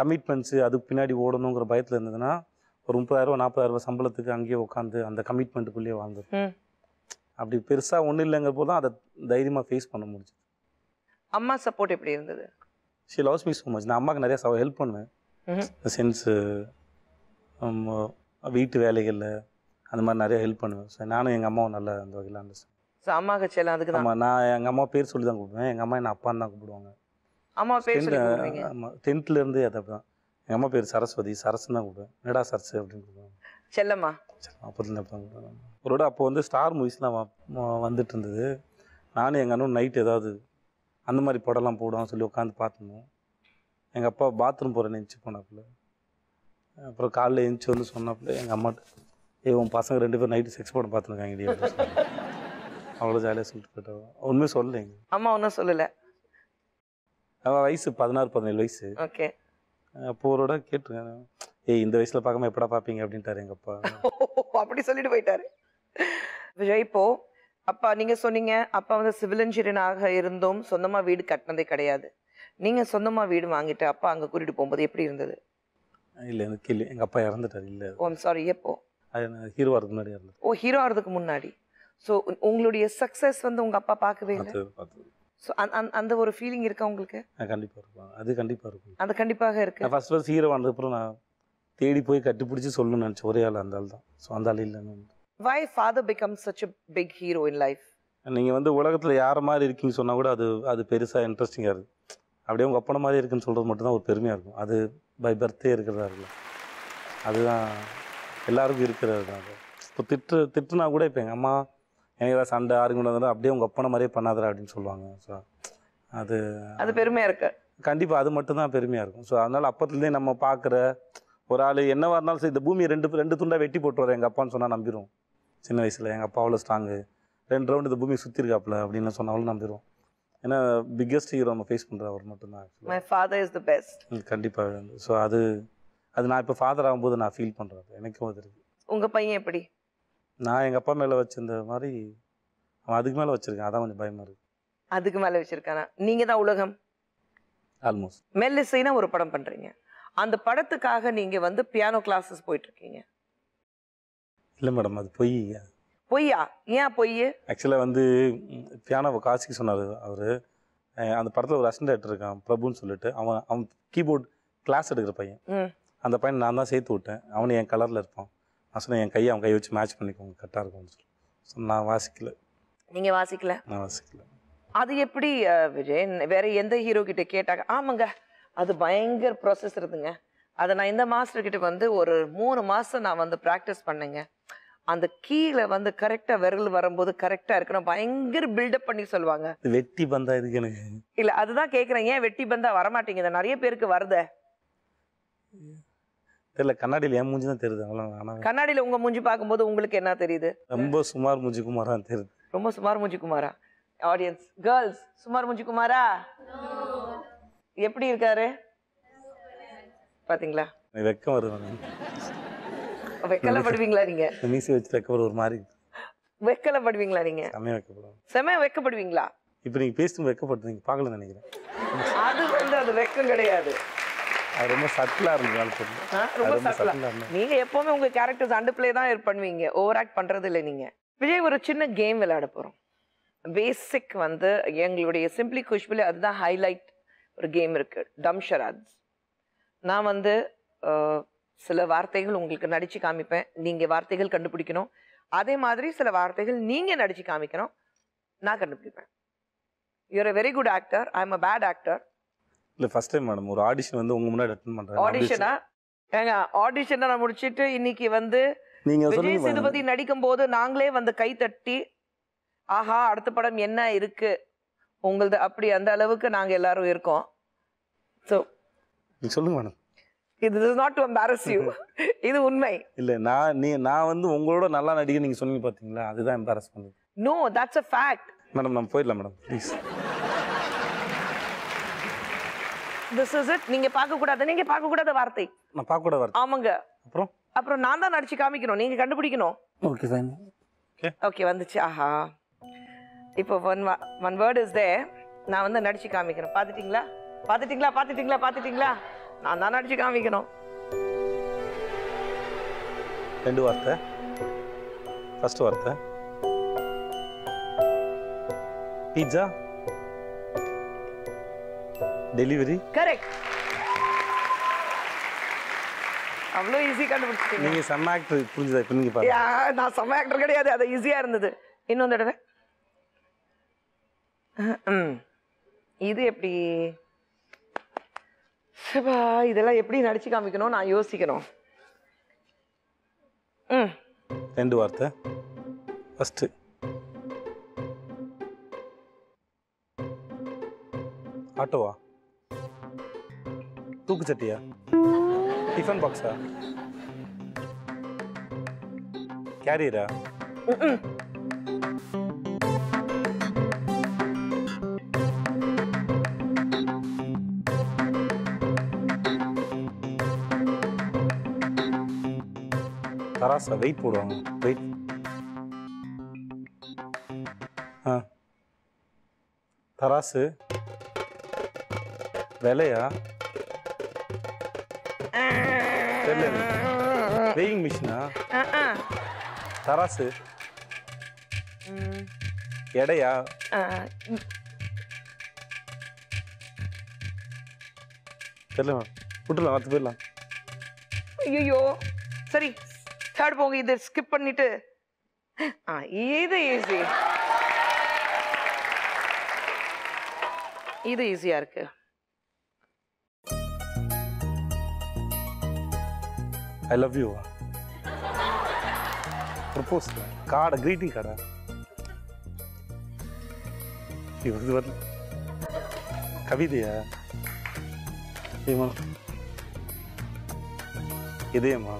கமிட்மெண்ட்ஸு அதுக்கு பின்னாடி ஓடணுங்கிற பயத்தில் இருந்ததுன்னா ஒரு முப்பதாயிரரூவா நாற்பதாயிரரூவா சம்பளத்துக்கு அங்கேயே உட்காந்து அந்த கமிட்மெண்ட்டுக்குள்ளேயே வாழ்ந்து அப்படி பெருசாக ஒன்றும் இல்லைங்கிற போது தான் அதை தைரியமாக ஃபேஸ் பண்ண முடிஞ்சது அம்மா சப்போர்ட் எப்படி இருந்தது she loves me so much நான் அம்மாவுக்கு நிறையா ஹெல்ப் பண்ணுவேன் சென்ஸு வீட்டு வேலைகளில் அந்த மாதிரி நிறையா ஹெல்ப் பண்ணுவேன் ஸோ நானும் எங்கள் அம்மாவும் நல்லா அந்த வகையில் அந்த ஸோ அம்மா கட்சி அதுக்கு ஆமாம் நான் எங்கள் அம்மா பேர் சொல்லி தான் கூப்பிடுவேன் எங்கள் அம்மா என்ன அப்பான்னு தான் கூப்பிடுவாங்க அம்மா பேர் ஆமாம் டென்த்துலேருந்து அது எங்கள் அம்மா பேர் சரஸ்வதி சரஸ்ன்னு தான் கூப்பிடுவேன் நடா சரஸ் அப்படின்னு கூப்பிடுவாங்க செல்லம்மா அப்போதுலேருந்து அப்போ தான் கூப்பிடுவாங்க ஒரு அப்போ வந்து ஸ்டார் மூவிஸ்லாம் வந்துட்டு இருந்தது நானும் எங்கள் அண்ணன் நைட் ஏதாவது அந்த மாதிரி படம்லாம் போடுவோம் சொல்லி உட்காந்து பார்த்துருந்தோம் எங்கள் அப்பா பாத்ரூம் போகிற நினச்சி போனாப்புல அப்புறம் காலையில் எழுந்துச்சி வந்து சொன்னாப்புல எங்கள் அம்மாட்ட ஏ உன் பசங்க ரெண்டு பேரும் நைட்டு செக்ஸ் படம் பார்த்துருக்காங்க இடியா அவ்வளோ ஜாலியாக சொல்லிட்டு போயிட்டோம் ஒன்றுமே சொல்லலைங்க அம்மா ஒன்றும் சொல்லலை அவன் வயசு பதினாறு பதினேழு வயசு ஓகே அப்போரோட கேட்டுருங்க ஏய் இந்த வயசில் பார்க்காம எப்படா பார்ப்பீங்க அப்படின்ட்டாரு எங்கள் அப்பா அப்படி சொல்லிட்டு போயிட்டாரு விஜய் இப்போ அப்பா நீங்கள் சொன்னீங்க அப்பா வந்து சிவில் இன்ஜினியராக இருந்தும் சொந்தமாக வீடு கட்டினதே கிடையாது நீங்கள் சொந்தமாக வீடு வாங்கிட்டு அப்பா அங்கே கூட்டிகிட்டு போகும்போது எப்படி இருந்தது இல்லை எனக்கு இல்லை எங்கள் அப்பா இறந்துட்டார் இல்லை ஓம் சாரி எப்போ ஹீரோ ஆகிறதுக்கு முன்னாடி இறந்தது ஓ ஹீரோ ஆகிறதுக்கு முன்னாடி ஸோ உங்களுடைய சக்ஸஸ் வந்து உங்கள் அப்பா பார்க்கவே இல்லை ஸோ அந் அந்த ஒரு ஃபீலிங் இருக்கா உங்களுக்கு கண்டிப்பாக இருக்கும் அது கண்டிப்பாக இருக்கும் அது கண்டிப்பாக இருக்கு ஃபர்ஸ்ட் ஃபர்ஸ்ட் ஹீரோ ஆனதுக்கப்புறம் நான் தேடி போய் கட்டிப்பிடிச்சி சொல்லணும்னு நினச்சேன் ஒரே ஆள் அந்த ஆள் தான் ஸோ அந்த ஆள் இல்லைன்னு why father become such a big hero in life நீங்கள் வந்து உலகத்தில் யார் மாதிரி இருக்கீங்க சொன்னால் கூட அது அது பெருசாக இன்ட்ரெஸ்டிங்காக இருக்குது அப்படியே உங்கள் அப்பன மாதிரி இருக்குன்னு சொல்கிறது மட்டும்தான் ஒரு பெருமையாக இருக்கும் அது பை பர்த்தே இருக்கிறதா இருக்கும் அதுதான் எல்லாருக்கும் இருக்கிறது தான் இப்போ திட்டு திட்டுனா கூட இப்போ எங்கள் அம்மா எனக்கு ஏதாவது சண்டை ஆர்குமெண்ட் வந்தாலும் அப்படியே உங்கள் அப்பனை மாதிரியே பண்ணாதரா அப்படின்னு சொல்லுவாங்க ஸோ அது அது பெருமையாக இருக்கு கண்டிப்பாக அது மட்டும்தான் பெருமையாக இருக்கும் ஸோ அதனால் அப்பத்துலேருந்தே நம்ம பார்க்குற ஒரு ஆள் என்னவா இருந்தாலும் சரி இந்த பூமியை ரெண்டு ரெண்டு துண்டாக வெட்டி போட்டுருவார் எங்கள் அப்பான்னு சொன்னால் நம்பிடுவோம் சின்ன வயசில் எங்கள் அப்பா அவ்வளோ ஸ்ட்ராங்கு ரெண்டு ரவுண்டு இந்த பூமி சுற்றிருக்காப்புல அப்படின்னு சொன்னாலும் நம்பிடுவோம் ஏன்னா பிக்கஸ்ட் ஹீரோ நம்ம ஃபேஸ் பண்ணுற அவர் மட்டும்தான் my father is the best கண்டிப்பாக ஸோ அது அது நான் இப்போ ஃபாதர் ஆகும்போது நான் ஃபீல் பண்ணுறது எனக்கும் அது இருக்குது உங்கள் பையன் எப்படி நான் எங்கள் அப்பா மேலே வச்சிருந்த மாதிரி அவன் அதுக்கு மேலே வச்சிருக்கேன் அதான் கொஞ்சம் பயமாக இருக்கு அதுக்கு மேலே வச்சுருக்கானா நீங்கள் தான் உலகம் ஆல்மோஸ்ட் மெல்லிசைனா ஒரு படம் பண்ணுறீங்க அந்த படத்துக்காக நீங்கள் வந்து பியானோ கிளாஸஸ் போயிட்டுருக்கீங்க இல்லை மேடம் அது பொய் பொய்யா ஏன் பொய் ஆக்சுவலாக வந்து பியானோ காசிக்கு சொன்னார் அவர் அந்த படத்தில் ஒரு அசிஸ்டன்ட் இருக்கான் பிரபுன்னு சொல்லிட்டு அவன் அவன் கீபோர்ட் கிளாஸ் எடுக்கிற பையன் அந்த பையன் நான் தான் சேர்த்து விட்டேன் அவன் என் கலரில் இருப்பான் நான் சொன்னேன் என் கையை அவன் கையை வச்சு மேட்ச் பண்ணிக்கோங்க கரெக்டாக இருக்கும்னு சொல்லி ஸோ நான் வாசிக்கல நீங்கள் வாசிக்கல நான் வாசிக்கல அது எப்படி விஜய் வேற எந்த ஹீரோ கிட்ட கேட்டாங்க ஆமாங்க அது பயங்கர ப்ராசஸ் இருக்குதுங்க அதை நான் இந்த மாஸ்டர் கிட்ட வந்து ஒரு மூணு மாதம் நான் வந்து ப்ராக்டிஸ் பண்ணேங்க அந்த கீழே வந்து கரெக்டாக விரல் வரும்போது கரெக்டாக இருக்கணும் பயங்கர பில்டப் பண்ணி சொல்லுவாங்க வெட்டி பந்தா இருக்கு எனக்கு இல்லை அதுதான் கேட்குறேன் ஏன் வெட்டி பந்தா வரமாட்டேங்குது நிறைய பேருக்கு வருத தெரியல கண்ணாடியில் என் மூஞ்சி தான் தெரியுது ஆனால் கண்ணாடியில் உங்கள் மூஞ்சி பார்க்கும்போது உங்களுக்கு என்ன தெரியுது ரொம்ப சுமார் மூஞ்சி குமாரா தெரியுது ரொம்ப சுமார் மூஞ்சி குமாரா ஆடியன்ஸ் கேர்ள்ஸ் சுமார் மூஞ்சி குமாரா எப்படி இருக்காரு பார்த்தீங்களா வெக்கம் வருவாங்க வெக்கலப்படுவீங்களா நீங்க மீசி வச்சு வைக்கப்பட ஒரு மாதிரி வெக்கலப்படுவீங்களா நீங்க செமையா வைக்கப்படும் செமையா வெக்கப்படுவீங்களா இப்போ நீங்கள் பேசும் வெக்கப்படுறீங்க பார்க்கல நினைக்கிறேன் அது வந்து அது வெக்கம் கிடையாது அது ரொம்ப சட்டிலாக இருந்தது ரொம்ப சட்டிலாக இருந்தது நீங்கள் எப்போவுமே உங்கள் கேரக்டர்ஸ் அண்டர் பிளே தான் பண்ணுவீங்க ஓவர் ஆக்ட் பண்ணுறது இல்லை நீங்கள் விஜய் ஒரு சின்ன கேம் விளையாட போகிறோம் பேசிக் வந்து எங்களுடைய சிம்பிளி குஷ்பில் அதுதான் ஹைலைட் ஒரு கேம் இருக்குது டம் ஷராத் நான் வந்து சில வார்த்தைகள் உங்களுக்கு நடித்து காமிப்பேன் நீங்கள் வார்த்தைகள் கண்டுபிடிக்கணும் அதே மாதிரி சில வார்த்தைகள் நீங்கள் நடித்து காமிக்கணும் நான் கண்டுபிடிப்பேன் you are a very good actor I am a bad actor இல்லை ஃபர்ஸ்ட் டைம் மேடம் ஒரு ஆடிஷன் வந்து உங்கள் முன்னாடி அட்டன் பண்ணுறேன் ஆடிஷனா ஏங்க ஆடிஷனை நான் முடிச்சுட்டு இன்னைக்கு வந்து நீங்கள் விஜய் சேதுபதி நடிக்கும் போது நாங்களே வந்து கை தட்டி ஆஹா அடுத்த படம் என்ன இருக்கு உங்களது அப்படி அந்த அளவுக்கு நாங்கள் எல்லாரும் இருக்கோம் ஸோ சொல்லுங்க மேடம் இது is not to embarrass you இது உண்மை இல்ல நான் நீ நான் வந்து உங்களோட நல்லா நடிக்க நீங்க சொன்னீங்க பாத்தீங்களா அதுதான் எம்பாரஸ் பண்ணுது no that's a fact madam நம்ம போயிடலாம் madam please this is it நீங்க பார்க்க கூடாது நீங்க பார்க்க கூடாத வார்த்தை நான் பார்க்க கூடாத வார்த்தை ஆமாங்க அப்புறம் அப்புறம் நான் தான் நடிச்சு காமிக்கணும் நீங்க கண்டுபிடிக்கணும் ஓகே ஃபைன் ஓகே ஓகே வந்துச்சு ஆஹா இப்போ one one word is the நான் வந்து நடிச்சு காமிக்கிறேன் பாத்துட்டீங்களா பாத்துட்டீங்களா பாத்துட்டீங்களா பாத்துட்டீங்களா நான் தானே அடிச்சு காமிக்கணும் ரெண்டு வார்த்தை ஃபர்ஸ்ட் வார்த்தை பீட்சா டெலிவரி கரெக்ட் அவ்வளோ ஈஸி கண்டுபிடிச்சி நீங்க செம்ம ஆக்டர் புரிஞ்சுதா இப்போ நீங்க பாருங்க நான் செம்ம ஆக்டர் கிடையாது அது ஈஸியா இருந்தது இன்னொரு தடவை இது எப்படி சிவா இதெல்லாம் எப்படி நடிச்சு காமிக்கணும் நான் யோசிக்கணும் ம் ரெண்டு வார்த்தை ஃபஸ்ட்டு ஆட்டோவா தூக்குச்சட்டியா டிஃபன் பாக்ஸா கேரியரா ம் காசை வெயிட் போடுவாங்க வெயிட் ஆ தராசு விலையா வெயிங் மிஷினா தராசு எடையா தெரியல விட்டுலாம் பார்த்து போயிடலாம் ஐயோ தேர்ட் போங்க இது ஸ்கிப் பண்ணிட்டு ஆ இது ஈஸி இது ஈஸியா இருக்கு I love you propose card greeting கார்டா இது வந்து கவிதையா இதயமா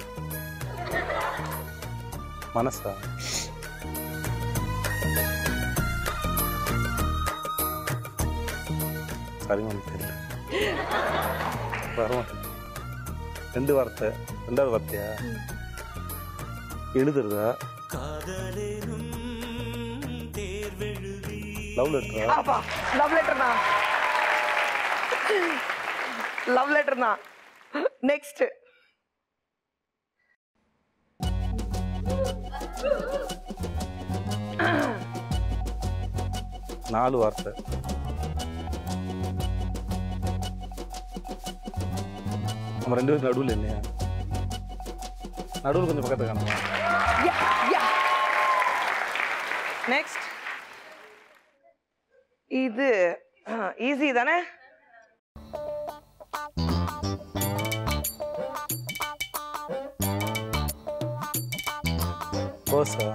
மனசா சரிங்க ரெண்டு வார்த்தை ரெண்டாவது வார்த்தையா எழுதுறதா லவ் லெட்டரா லவ் லெட்டர் தான் லவ் லெட்டர் தான் நெக்ஸ்ட் நாலு வார்த்தை நம்ம ரெண்டு பேரும் நடுவில் இல்லையா நடுவில் கொஞ்சம் பக்கத்துக்கு காணுமா நெக்ஸ்ட் இது ஈஸி தானே கோசா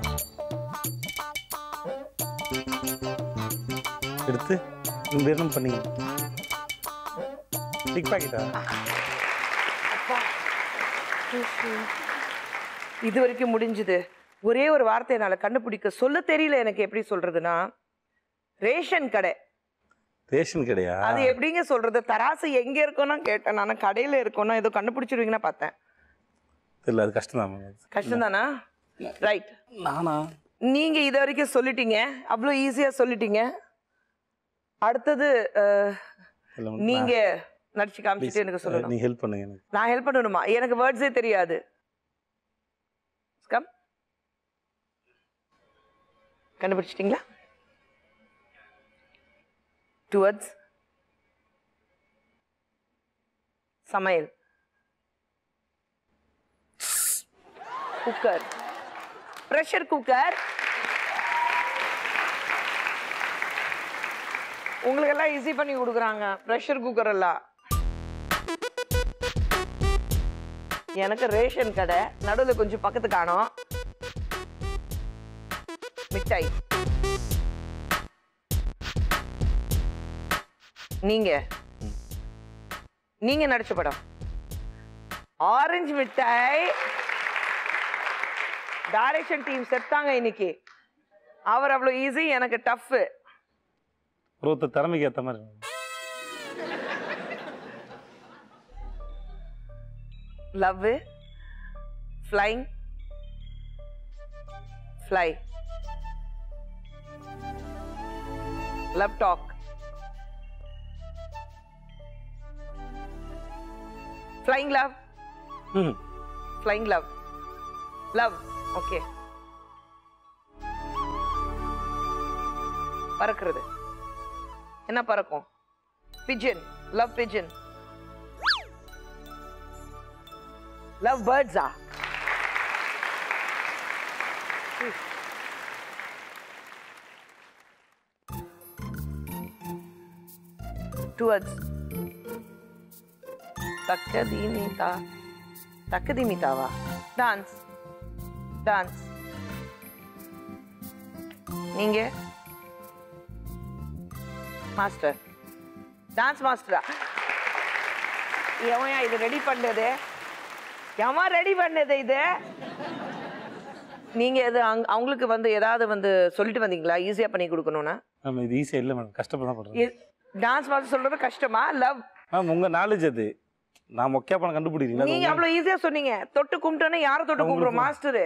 ஓப்பன் பண்ணீங்க டிக் இது வரைக்கும் முடிஞ்சுது ஒரே ஒரு வார்த்தை என்னால் கண்டுபிடிக்க சொல்ல தெரியல எனக்கு எப்படி சொல்றதுன்னா ரேஷன் கடை ரேஷன் கடையா அது எப்படிங்க சொல்றது தராசு எங்க இருக்கோம்னா கேட்டேன் நான் கடையில இருக்கோன்னா ஏதோ கண்டுபிடிச்சிருவீங்கன்னா பார்த்தேன் இல்ல அது கஷ்டம் தான் கஷ்டம் தானா ரைட் நானா நீங்க இது வரைக்கும் சொல்லிட்டீங்க அவ்வளோ ஈஸியா சொல்லிட்டீங்க அடுத்தது நீங்க நடிச்சு காமிச்சிட்டு எனக்கு சொல்லுங்க நீ ஹெல்ப் பண்ணுங்க எனக்கு நான் ஹெல்ப் பண்ணணுமா எனக்கு வேர்ட்ஸே தெரியாது கம் கண்டுபிடிச்சிட்டீங்களா டுவர்ட்ஸ் சமையல் குக்கர் ப்ரெஷர் குக்கர் உங்களுக்கெல்லாம் ஈஸி பண்ணி கொடுக்குறாங்க ப்ரெஷர் குக்கர் எல்லாம் எனக்கு ரேஷன் கடை நடுவில் கொஞ்சம் பக்கத்து காணும் மிட்டாய் நீங்க நீங்க நடிச்ச படம் ஆரஞ்சு மிட்டாய் டைரக்ஷன் டீம் செத்தாங்க இன்னைக்கு அவர் அவ்வளோ ஈஸி எனக்கு டஃப்பு ஒருத்த திறமைக்கு ஏற்ற மாதிரி love flying fly love dog flying love hmm flying love love okay பறக்கிறது என்ன பறக்கும் பிஜின் லவ் பிஜின் லவ் பேர்ட்ஸா towards takadimita takadimitawa dance dance நீங்க மாஸ்டர் டான்ஸ் மாஸ்டரா எவன் இது ரெடி பண்ணது எவன் ரெடி பண்ணது இது நீங்க எது அங் அவங்களுக்கு வந்து ஏதாவது வந்து சொல்லிட்டு வந்தீங்களா ஈஸியா பண்ணி கொடுக்கணும்னா நம்ம இது ஈஸியாக இல்லை மேடம் கஷ்டப்படா பண்ணுறேன் டான்ஸ் மாஸ்டர் சொல்றது கஷ்டமா லவ் மேம் உங்க நாலேஜ் அது நான் மொக்கையா பணம் கண்டுபிடிக்கிறீங்க நீங்க அவ்வளவு ஈஸியா சொன்னீங்க தொட்டு கும்பிட்டோன்னா யாரை தொட்டு கும்பிடுறோம் மாஸ்டர்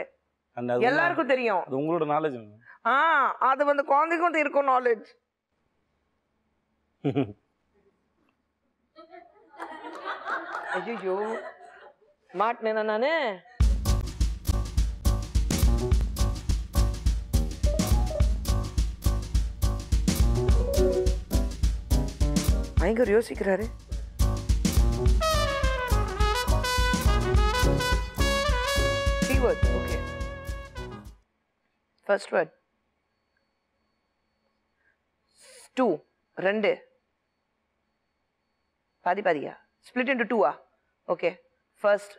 எல்லாருக்கும் தெரியும் அது உங்களோட நாலேஜ் ஆ அது வந்து குழந்தைக்கும் இருக்கும் நாலேஜ் ஐயோ மாட்டினா நானு பயங்கர யோசிக்கிறாரு Three words, okay. First word. Two. ரெண்டு பாதி பாதியா ஸ்பிளிட் இன்டு டூவா ஓகே ஃபர்ஸ்ட்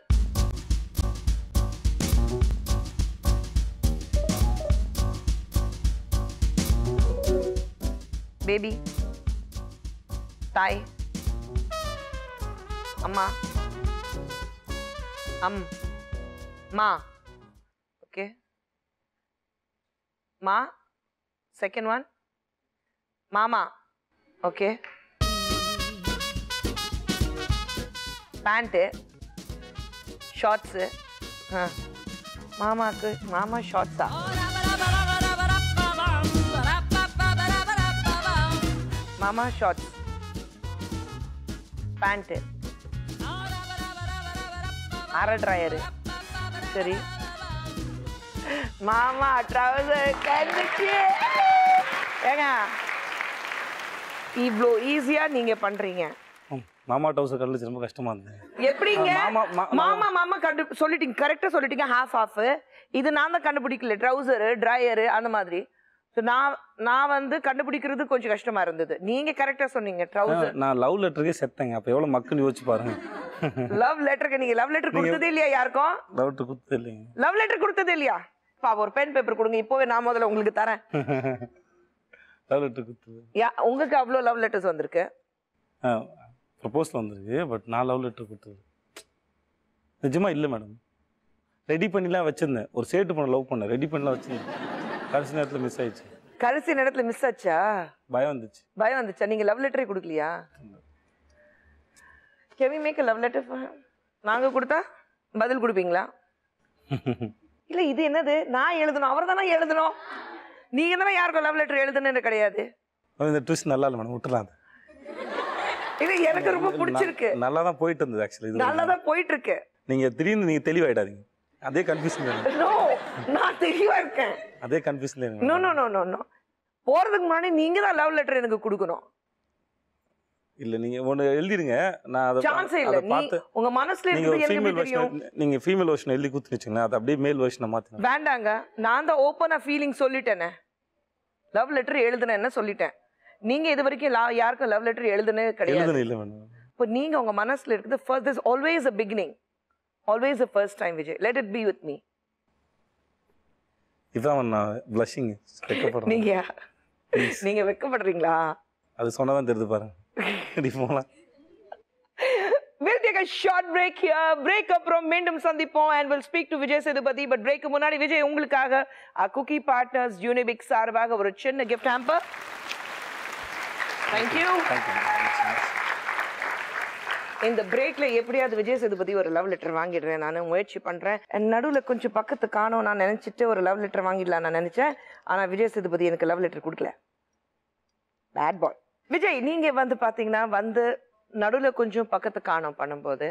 பேபி தாய் அம்மா அம் மா ஓகே மா செகண்ட் ஒன் மாமா ஓகே பேண்ட்டு ஷார்ட்ஸு ஆ மாமாவுக்கு மாமா ஷார்ட்ஸா மாமா ஷார்ட்ஸ் பேண்ட்டு அரை ட்ரையரு சரி மாமா ட்ரவுசர் கண்டுச்சு ஏங்க இவ்வளோ ஈஸியாக நீங்கள் பண்ணுறீங்க மாமா டவுசர் கண்டுபிடிச்சு ரொம்ப கஷ்டமா இருந்தது எப்படிங்க மாமா மாமா மாமா கண்டு சொல்லிட்டீங்க கரெக்டா சொல்லிட்டீங்க ஹாஃப் ஹாஃப் இது நான் தான் கண்டுபிடிக்கல ட்ரௌசர் ட்ரையர் அந்த மாதிரி நான் நான் வந்து கண்டுபிடிக்கிறது கொஞ்சம் கஷ்டமா இருந்தது நீங்க கரெக்டா சொன்னீங்க ட்ரௌசர் நான் லவ் லெட்டருக்கே செத்தேங்க அப்ப எவ்வளவு மக்கள் யோசிச்சு பாருங்க லவ் லெட்டருக்கு நீங்க லவ் லெட்டர் கொடுத்ததே இல்லையா யாருக்கும் லவ் லெட்டர் கொடுத்தது இல்லையா லவ் லெட்டர் கொடுத்ததே இல்லையா பா ஒரு பென் பேப்பர் கொடுங்க இப்போவே நான் முதல்ல உங்களுக்கு தரேன் லவ் லெட்டர் கொடுத்தது யா உங்களுக்கு அவ்வளோ லவ் லெட்டர்ஸ் வந்திருக்கு ப்ரப்போசல் வந்திருக்கு பட் நான் லவ் லெட்டர் கொடுத்தது நிஜமாக இல்லை மேடம் ரெடி பண்ணிலாம் வச்சுருந்தேன் ஒரு சேட்டு பண்ண லவ் பண்ணேன் ரெடி பண்ணலாம் வச்சுருந்தேன் கடைசி நேரத்தில் மிஸ் ஆயிடுச்சு கடைசி நேரத்தில் மிஸ் ஆச்சா பயம் வந்துச்சு பயம் வந்துச்சா நீங்கள் லவ் லெட்டரே கொடுக்கலையா கெவி மேக் லவ் லெட்டர் நாங்கள் கொடுத்தா பதில் கொடுப்பீங்களா இல்லை இது என்னது நான் எழுதணும் அவர் தானே எழுதணும் நீங்கள் தானே யாருக்கும் லவ் லெட்டர் எழுதுன்னு கிடையாது இந்த ட்விஸ்ட் நல்லா இல்லை மேடம் விட்டுலாம் இது எனக்கு ரொம்ப பிடிச்சிருக்கு நல்லா தான் போயிட்டு இருந்தது ஆக்சுவலி இது நல்லா தான் போயிட்டு இருக்கு நீங்க திடீர்னு நீங்க தெளிவாயிடாதீங்க அதே கன்ஃபியூஷன் நோ நான் தெளிவா இருக்கேன் அதே confusion no no no no no போறதுக்கு முன்னாடி நீங்க தான் லவ் லெட்டர் எனக்கு கொடுக்கணும் இல்ல நீங்க ஒன்னு எழுதிருங்க நான் அதை சான்ஸ் இல்ல பார்த்து உங்க மனசுல இருந்து எழுதி தெரியும் நீங்க ஃபீமேல் வெர்ஷன் எழுதி குத்து வச்சுங்க அது அப்படியே மேல் வெர்ஷனை மாத்தி வேண்டாங்க நான் தான் ஓப்பனா ஃபீலிங் சொல்லிட்டேனே லவ் லெட்டர் எழுதுனேன்னு சொல்லிட்டேன் நீங்க இது வரைக்கும் யாருக்கும் லவ் லெட்டர் எழுதுனே கிடையாது இப்போ நீங்க உங்க மனசுல இருக்குது first is always a beginning always a first time Vijay let it be with me இதான் ப்ளஷிங் நீங்க நீங்க வெக்கப்படுறீங்களா அது சொன்னதான் தெரிது பாருங்க இப்படி போலாம் We'll take a short break here. Break அப்புறம் மீண்டும் சந்திப்போம் and we'll speak to Vijay Sethupathi but break முன்னாடி விஜய் உங்களுக்காக குக்கி பார்ட்னர்ஸ் யூனிபிக் சார்பாக ஒரு சின்ன கிஃப்ட் ஹேம்பர் தேங்க் யூ இந்த பிரேக்ல எப்படியாவது விஜய் சேதுபதி ஒரு லவ் லெட்டர் வாங்கிடுறேன் நான் முயற்சி பண்றேன் நடுவில் கொஞ்சம் பக்கத்து காணும் நான் நினைச்சிட்டு ஒரு லவ் லெட்டர் வாங்கிடலாம் நான் நினைச்சேன் ஆனா விஜய் சேதுபதி எனக்கு லவ் லெட்டர் கொடுக்கல பேட் பாய் விஜய் நீங்க வந்து பாத்தீங்கன்னா வந்து நடுவில் கொஞ்சம் பக்கத்து காணும் பண்ணும்போது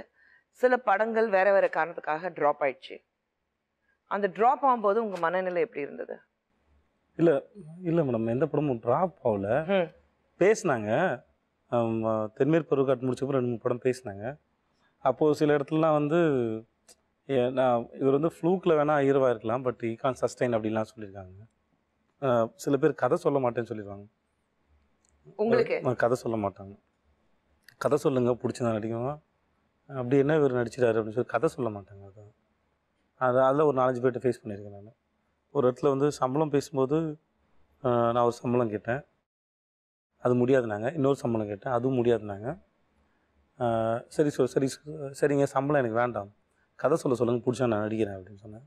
சில படங்கள் வேற வேற காரணத்துக்காக ட்ராப் ஆயிடுச்சு அந்த ட்ராப் ஆகும்போது உங்க மனநிலை எப்படி இருந்தது இல்ல இல்ல மேடம் எந்த படமும் ட்ராப் ஆகல பேசினாங்க தென்மேற்கு பருவக்காட் முடிச்சப்போ ரெண்டு மூணு படம் பேசினாங்க அப்போது சில இடத்துலலாம் வந்து நான் இவர் வந்து ஃப்ளூக்கில் வேணால் ஹீரோவாக இருக்கலாம் பட் ஈ கான் சஸ்டைன் அப்படின்லாம் சொல்லியிருக்காங்க சில பேர் கதை சொல்ல மாட்டேன்னு சொல்லிடுவாங்க கதை சொல்ல மாட்டாங்க கதை சொல்லுங்க பிடிச்சதா நடிக்கும் அப்படி என்ன இவர் நடிச்சிட்டாரு அப்படின்னு சொல்லி கதை சொல்ல மாட்டாங்க அதான் அது அதில் ஒரு நாலஞ்சு பேர்கிட்ட ஃபேஸ் பண்ணியிருக்கேன் நான் ஒரு இடத்துல வந்து சம்பளம் பேசும்போது நான் ஒரு சம்பளம் கேட்டேன் அது முடியாதுனாங்க இன்னொரு சம்பளம் கேட்டேன் அதுவும் முடியாதுனாங்க சரி சொல் சரி சரிங்க சம்பளம் எனக்கு வேண்டாம் கதை சொல்ல சொல்லுங்கள் பிடிச்சா நான் நடிக்கிறேன் அப்படின்னு சொன்னேன்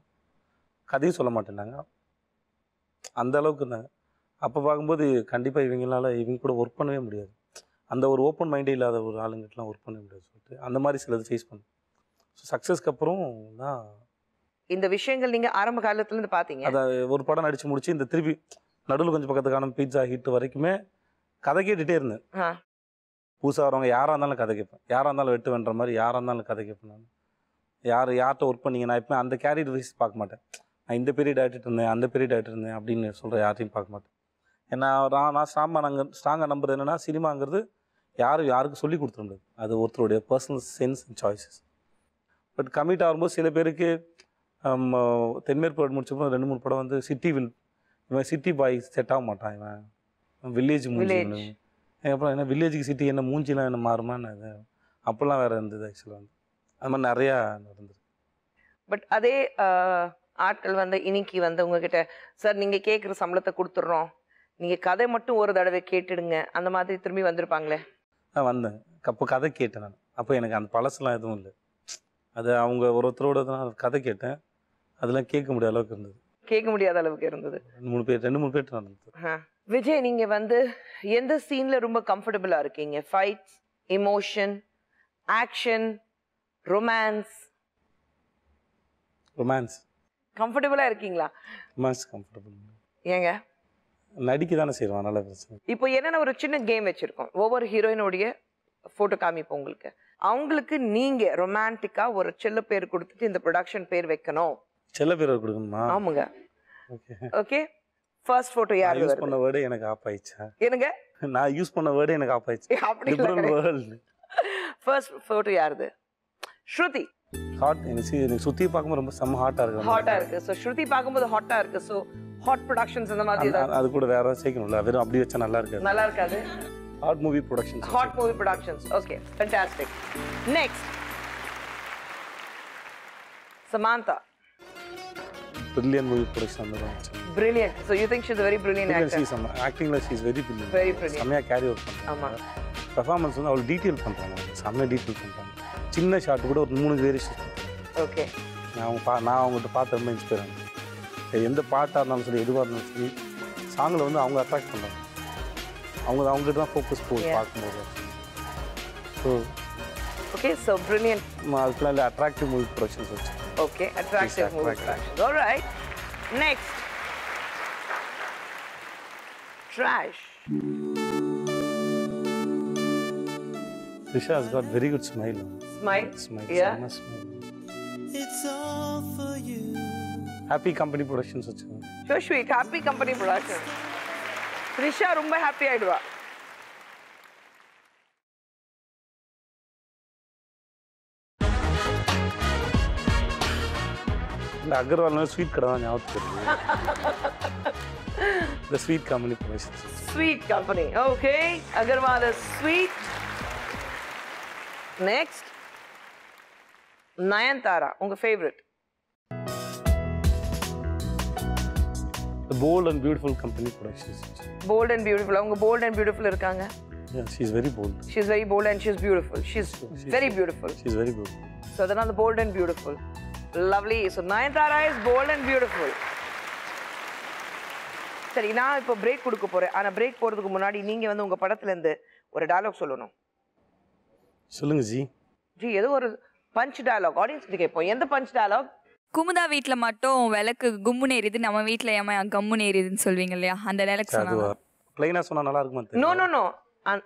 கதையும் சொல்ல மாட்டேன்னாங்க அந்த அளவுக்கு இருந்தாங்க அப்போ பார்க்கும்போது கண்டிப்பாக இவங்களால இவங்க கூட ஒர்க் பண்ணவே முடியாது அந்த ஒரு ஓப்பன் மைண்டே இல்லாத ஒரு ஆளுங்கிட்டலாம் ஒர்க் பண்ண முடியாது சொல்லிட்டு அந்த மாதிரி சிலது ஃபேஸ் பண்ணேன் ஸோ சக்ஸஸ்க்கு அப்புறம் தான் இந்த விஷயங்கள் நீங்கள் ஆரம்ப காலத்துலேருந்து பார்த்தீங்க அதை ஒரு படம் நடித்து முடிச்சு இந்த திருப்பி நடுவில் கொஞ்சம் பக்கத்துக்கான பீட்சா ஹிட் வரைக்குமே கதை கேட்டுகிட்டே இருந்தேன் புதுசாக வரவங்க யாராக இருந்தாலும் கதை கேட்பேன் யாராக இருந்தாலும் வெட்டு வென்ற மாதிரி யாராக இருந்தாலும் கதை கேட்பேன் நான் யார் யார்கிட்ட ஒர்க் பண்ணீங்க நான் எப்போ அந்த கேரியர் வைஸ் பார்க்க மாட்டேன் நான் இந்த பீரியட் ஆகிட்டு இருந்தேன் அந்த பீரியட் ஆகிட்டு இருந்தேன் அப்படின்னு சொல்கிற யார்ட்டையும் பார்க்க மாட்டேன் ஏன்னா நான் நான் ஸ்ட்ராங்காக நாங்கள் ஸ்ட்ராங்காக நம்புறது என்னென்னா சினிமாங்கிறது யாரும் யாருக்கும் சொல்லி கொடுத்துருந்தது அது ஒருத்தருடைய personal sense and choices but commit ஆகும்போது சில பேருக்கு தென்மேற்படு முடிச்சப்போ ரெண்டு மூணு படம் வந்து சிட்டி வில் இவன் சிட்டி பாய் செட் ஆக மாட்டான் இவன் வில்லேஜ் மூஞ்சி அப்புறம் என்ன வில்லேஜுக்கு சிட்டி என்ன மூஞ்சிலாம் என்ன மாறுமான்னு அது அப்போல்லாம் வேறு இருந்தது ஆக்சுவலாக வந்து அது மாதிரி நிறையா நடந்தது பட் அதே ஆட்கள் வந்து இன்னைக்கு வந்து உங்ககிட்ட சார் நீங்கள் கேட்குற சம்பளத்தை கொடுத்துட்றோம் நீங்கள் கதை மட்டும் ஒரு தடவை கேட்டுடுங்க அந்த மாதிரி திரும்பி வந்திருப்பாங்களே நான் வந்தேன் அப்போ கதை கேட்டேன் நான் அப்போ எனக்கு அந்த பழசெல்லாம் எதுவும் இல்லை அது அவங்க ஒருத்தரோட நான் கதை கேட்டேன் அதெல்லாம் கேட்க முடியாத அளவுக்கு இருந்தது கேட்க முடியாத அளவுக்கு இருந்தது ரெண்டு மூணு பேர் ரெண்டு மூணு பேர் நடந்தது விஜய் நீங்க வந்து எந்த சீன்ல ரொம்ப கம்ஃபர்டபுளா இருக்கீங்க fights emotion action romance romance கம்ஃபர்டபுளா இருக்கீங்களா ரொமான்ஸ் கம்ஃபர்டபுள் ஏங்க நடிக்க தானே செய்வோம் நல்ல பிரச்சனை இப்போ என்னென்ன ஒரு சின்ன கேம் வச்சிருக்கோம் ஒவ்வொரு ஹீரோயினுடைய ஃபோட்டோ காமிப்போம் உங்களுக்கு அவங்களுக்கு நீங்க ரொமான்டிக்கா ஒரு செல்ல பேர் கொடுத்துட்டு இந்த ப்ரொடக்ஷன் பேர் வைக்கணும் செல்ல பேர் கொடுக்கணுமா ஆமாங்க ஓகே ஓகே ஃபர்ஸ்ட் போட்டோ யார் யூஸ் பண்ண வேர்டு எனக்கு ஆஃப் ஆயிச்சா என்னங்க நான் யூஸ் பண்ண வேர்டு எனக்கு ஆஃப் ஆயிச்சு அப்படி வேர்ல்டு ஃபர்ஸ்ட் போட்டோ யாருது ஸ்ருதி ஹாட் எனக்கு எனக்கு சுத்தி பார்க்கும்போது ரொம்ப செம்ம ஹாட்டா இருக்கு ஹாட்டா இருக்கு சோ ஸ்ருதி பார்க்கும்போது ஹாட்டா இருக்கு சோ ஹாட் ப்ரொடக்ஷன்ஸ் அந்த மாதிரி அது கூட வேற ஏதாவது சேக்கணும்ல வெறும் அப்படி வச்சா நல்லா இருக்காது நல்லா இருக்காது hot movie productions hot movie productions okay fantastic next Samantha brilliant movie production அந்த brilliant so you think she's very brilliant actor some ஆக்டிங்ல she's very brilliant very brilliant செம்மையா கேரி அவுட் பண்ணுறாங்க ஆமா பெர்ஃபார்மன்ஸ் வந்து அவ்வளோ டீட்டெயில் பண்ணுறாங்க செம்மையாக டீட்டெயில் பண்ணுறாங்க சின்ன ஷாட் கூட ஒரு மூணு வேரியேஷன் ஓகே நான் அவங்க பா நான் அவங்ககிட்ட பார்த்து ரொம்ப இன்ஸ்பயர் ஆனேன் எந்த பாட்டாக இருந்தாலும் சரி எதுவாக இருந்தாலும் சரி சாங்கில் வந்து அவங்க அட்ராக்ட் பண்ணுறாங்க அவங்க அவங்ககிட்ட தான் ஃபோக்கஸ் போகுது பார்க்கும்போது ஸோ ஓகே ஸோ பிரில்லியன்ட் அதுக்குள்ள அட்ராக்டிவ் மூவி ப்ரொடக்ஷன்ஸ் வச்சு okay attractive movie production right next trash. Risha has got very good smile. Smile? Smile. Yeah. Smile. It's all for you. Happy company productions வச்சுக்கோங்க so sweet happy company production Risha ரொம்ப happy ஆயிடுவா Agarwal sweet கடை தான் ஞாபகத்துக்கு The sweet company productions. Sweet company. Okay. Agarwal is sweet. Next. Nayantara, your favorite. The Bold and Beautiful Company Productions. Bold and Beautiful. அவங்க bold and beautiful இருக்காங்க. Yeah, she's very bold. She's very bold and she's beautiful. She's, she's very beautiful. She's very beautiful. So then on the bold and beautiful. Lovely. So Nayantara is bold and beautiful. சரி நான் இப்போ break கொடுக்க போகிறேன் ஆனால் break போகிறதுக்கு முன்னாடி நீங்கள் வந்து உங்கள் படத்துலேருந்து ஒரு டைலாக் சொல்லணும் சொல்லுங்க ஜி ஜி ஏதோ ஒரு பஞ்ச் டைலாக் ஆடியன்ஸ் கேட்போம் எந்த பஞ்ச் டைலாக் குமுதா வீட்டில் மட்டும் விளக்கு கும்முன்னு நேரிது நம்ம வீட்டில் ஏமா கம்முன்னு நேரிதுன்னு சொல்வீங்க இல்லையா அந்த டைலாக் சொன்னா ப்ளைனாக சொன்னால் நல்லா இருக்குமா நோ நோ நோ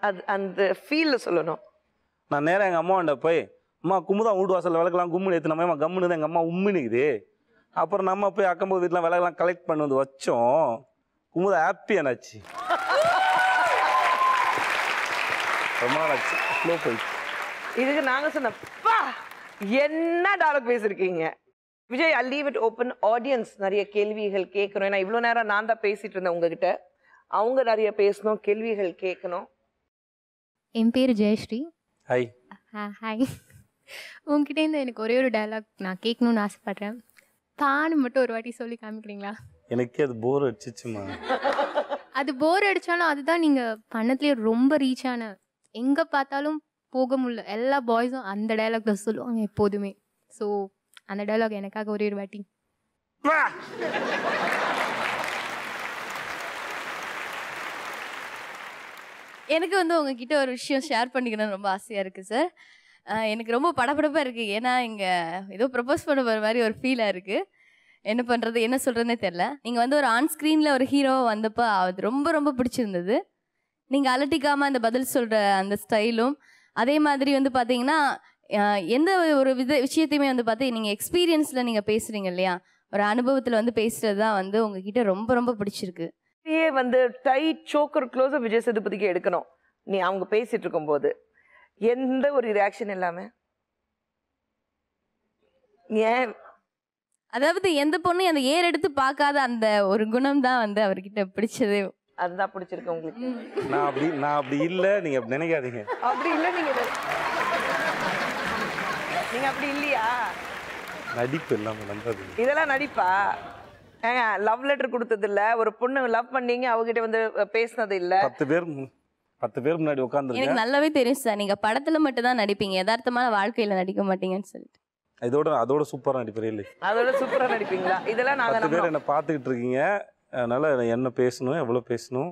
அது அந்த ஃபீலில் சொல்லணும் நான் நேராக எங்கள் அம்மாண்ட போய் அம்மா குமுதா வீட்டு வாசல் விளக்கெல்லாம் கும்முன்னு நம்ம அம்மா கம்முன்னு எங்கள் அம்மா உம்முன்னு அப்புறம் நம்ம போய் அக்கம்போது பக்கத்து வீட்டில் விளக்கெல்லாம் கலெக்ட் பண்ணி வந்து வச்சோம் குமுதா ஹாப்பி ஆச்சு ரொம்ப நாளாச்சு அவ்வளோ போயிடுச்சு இதுக்கு நாங்கள் சொன்னப்பா என்ன டாலக் பேசியிருக்கீங்க Vijay I leave it open audience நிறைய கேள்விகள் கேட்கணும் ஏன்னா இவ்வளோ நேரம் நான் தான் பேசிட்டு இருந்தேன் உங்ககிட்ட அவங்க நிறைய பேசணும் கேள்விகள் கேட்கணும் என் பேர் ஜெயஸ்ரீ ஹாய் ஹாய் உங்ககிட்ட இருந்து எனக்கு ஒரே ஒரு டைலாக் நான் கேட்கணும்னு ஆசைப்படுறேன் தானு மட்டும் ஒரு வாட்டி சொல்லி காமிக்கிறீங்களா எனக்கே அது போர் அடிச்சிச்சுமா அது போர் அடிச்சாலும் அதுதான் நீங்க பண்ணத்துலயே ரொம்ப ரீச் ஆன எங்க பார்த்தாலும் போக முடியல எல்லா பாய்ஸும் அந்த டைலாக் தான் சொல்லுவாங்க எப்போதுமே ஸோ அந்த டைலாக் எனக்காக ஒரே ஒரு வாட்டி எனக்கு வந்து உங்ககிட்ட ஒரு விஷயம் ஷேர் பண்ணிக்கணும்னு ரொம்ப ஆசையாக இருக்குது சார் எனக்கு ரொம்ப படப்படப்பாக இருக்குது ஏன்னா இங்கே ஏதோ ப்ரப்போஸ் பண்ண போகிற மாதிரி ஒரு ஃபீலாக இருக்குது என்ன பண்ணுறது என்ன சொல்கிறதுனே தெரில நீங்கள் வந்து ஒரு ஆன் ஸ்க்ரீனில் ஒரு ஹீரோவை வந்தப்போ அது ரொம்ப ரொம்ப பிடிச்சிருந்தது நீங்கள் அலட்டிக்காமல் அந்த பதில் சொல்கிற அந்த ஸ்டைலும் அதே மாதிரி வந்து பார்த்தீங்கன்னா எந்த ஒரு வித விஷயத்தையுமே வந்து பார்த்து நீங்கள் எக்ஸ்பீரியன்ஸில் நீங்கள் பேசுகிறீங்க இல்லையா ஒரு அனுபவத்தில் வந்து பேசுகிறது தான் வந்து உங்ககிட்ட ரொம்ப ரொம்ப பிடிச்சிருக்கு இப்படியே வந்து டைட் சோக்கர் க்ளோஸ் விஜய் சேதுபதிக்கு எடுக்கணும் நீ அவங்க பேசிட்டு இருக்கும்போது எந்த ஒரு ரியாக்ஷன் இல்லாமல் ஏன் அதாவது எந்த பொண்ணும் அந்த ஏர் எடுத்து பார்க்காத அந்த ஒரு குணம் தான் வந்து அவர்கிட்ட பிடிச்சது அதுதான் பிடிச்சிருக்கு உங்களுக்கு நான் அப்படி நான் அப்படி இல்ல நீங்க நினைக்காதீங்க அப்படி இல்ல நீங்க நீங்க அப்படி இல்லையா நடிப்பு இல்லாம நம்பாது இதெல்லாம் நடிப்பா ஏங்க லவ் லெட்டர் கொடுத்தது இல்ல ஒரு பொண்ணு லவ் பண்ணீங்க அவகிட்ட வந்து பேசினது இல்ல பத்து பேர் பத்து பேர் முன்னாடி உட்காந்து எனக்கு நல்லாவே தெரியும் சார் நீங்க படத்துல மட்டும் தான் நடிப்பீங்க யதார்த்தமான வாழ்க்கையில நடிக்க மாட்டீங்கன்னு சொல்லிட்டு இதோட அதோட சூப்பராக நடிப்பேன் இல்லை அதோட சூப்பராக நடிப்பீங்களா இதெல்லாம் நாங்கள் பேர் என்ன பார்த்துக்கிட்டு இருக்கீங்க அதனால் என்ன பேசணும் எவ்வளோ பேசணும்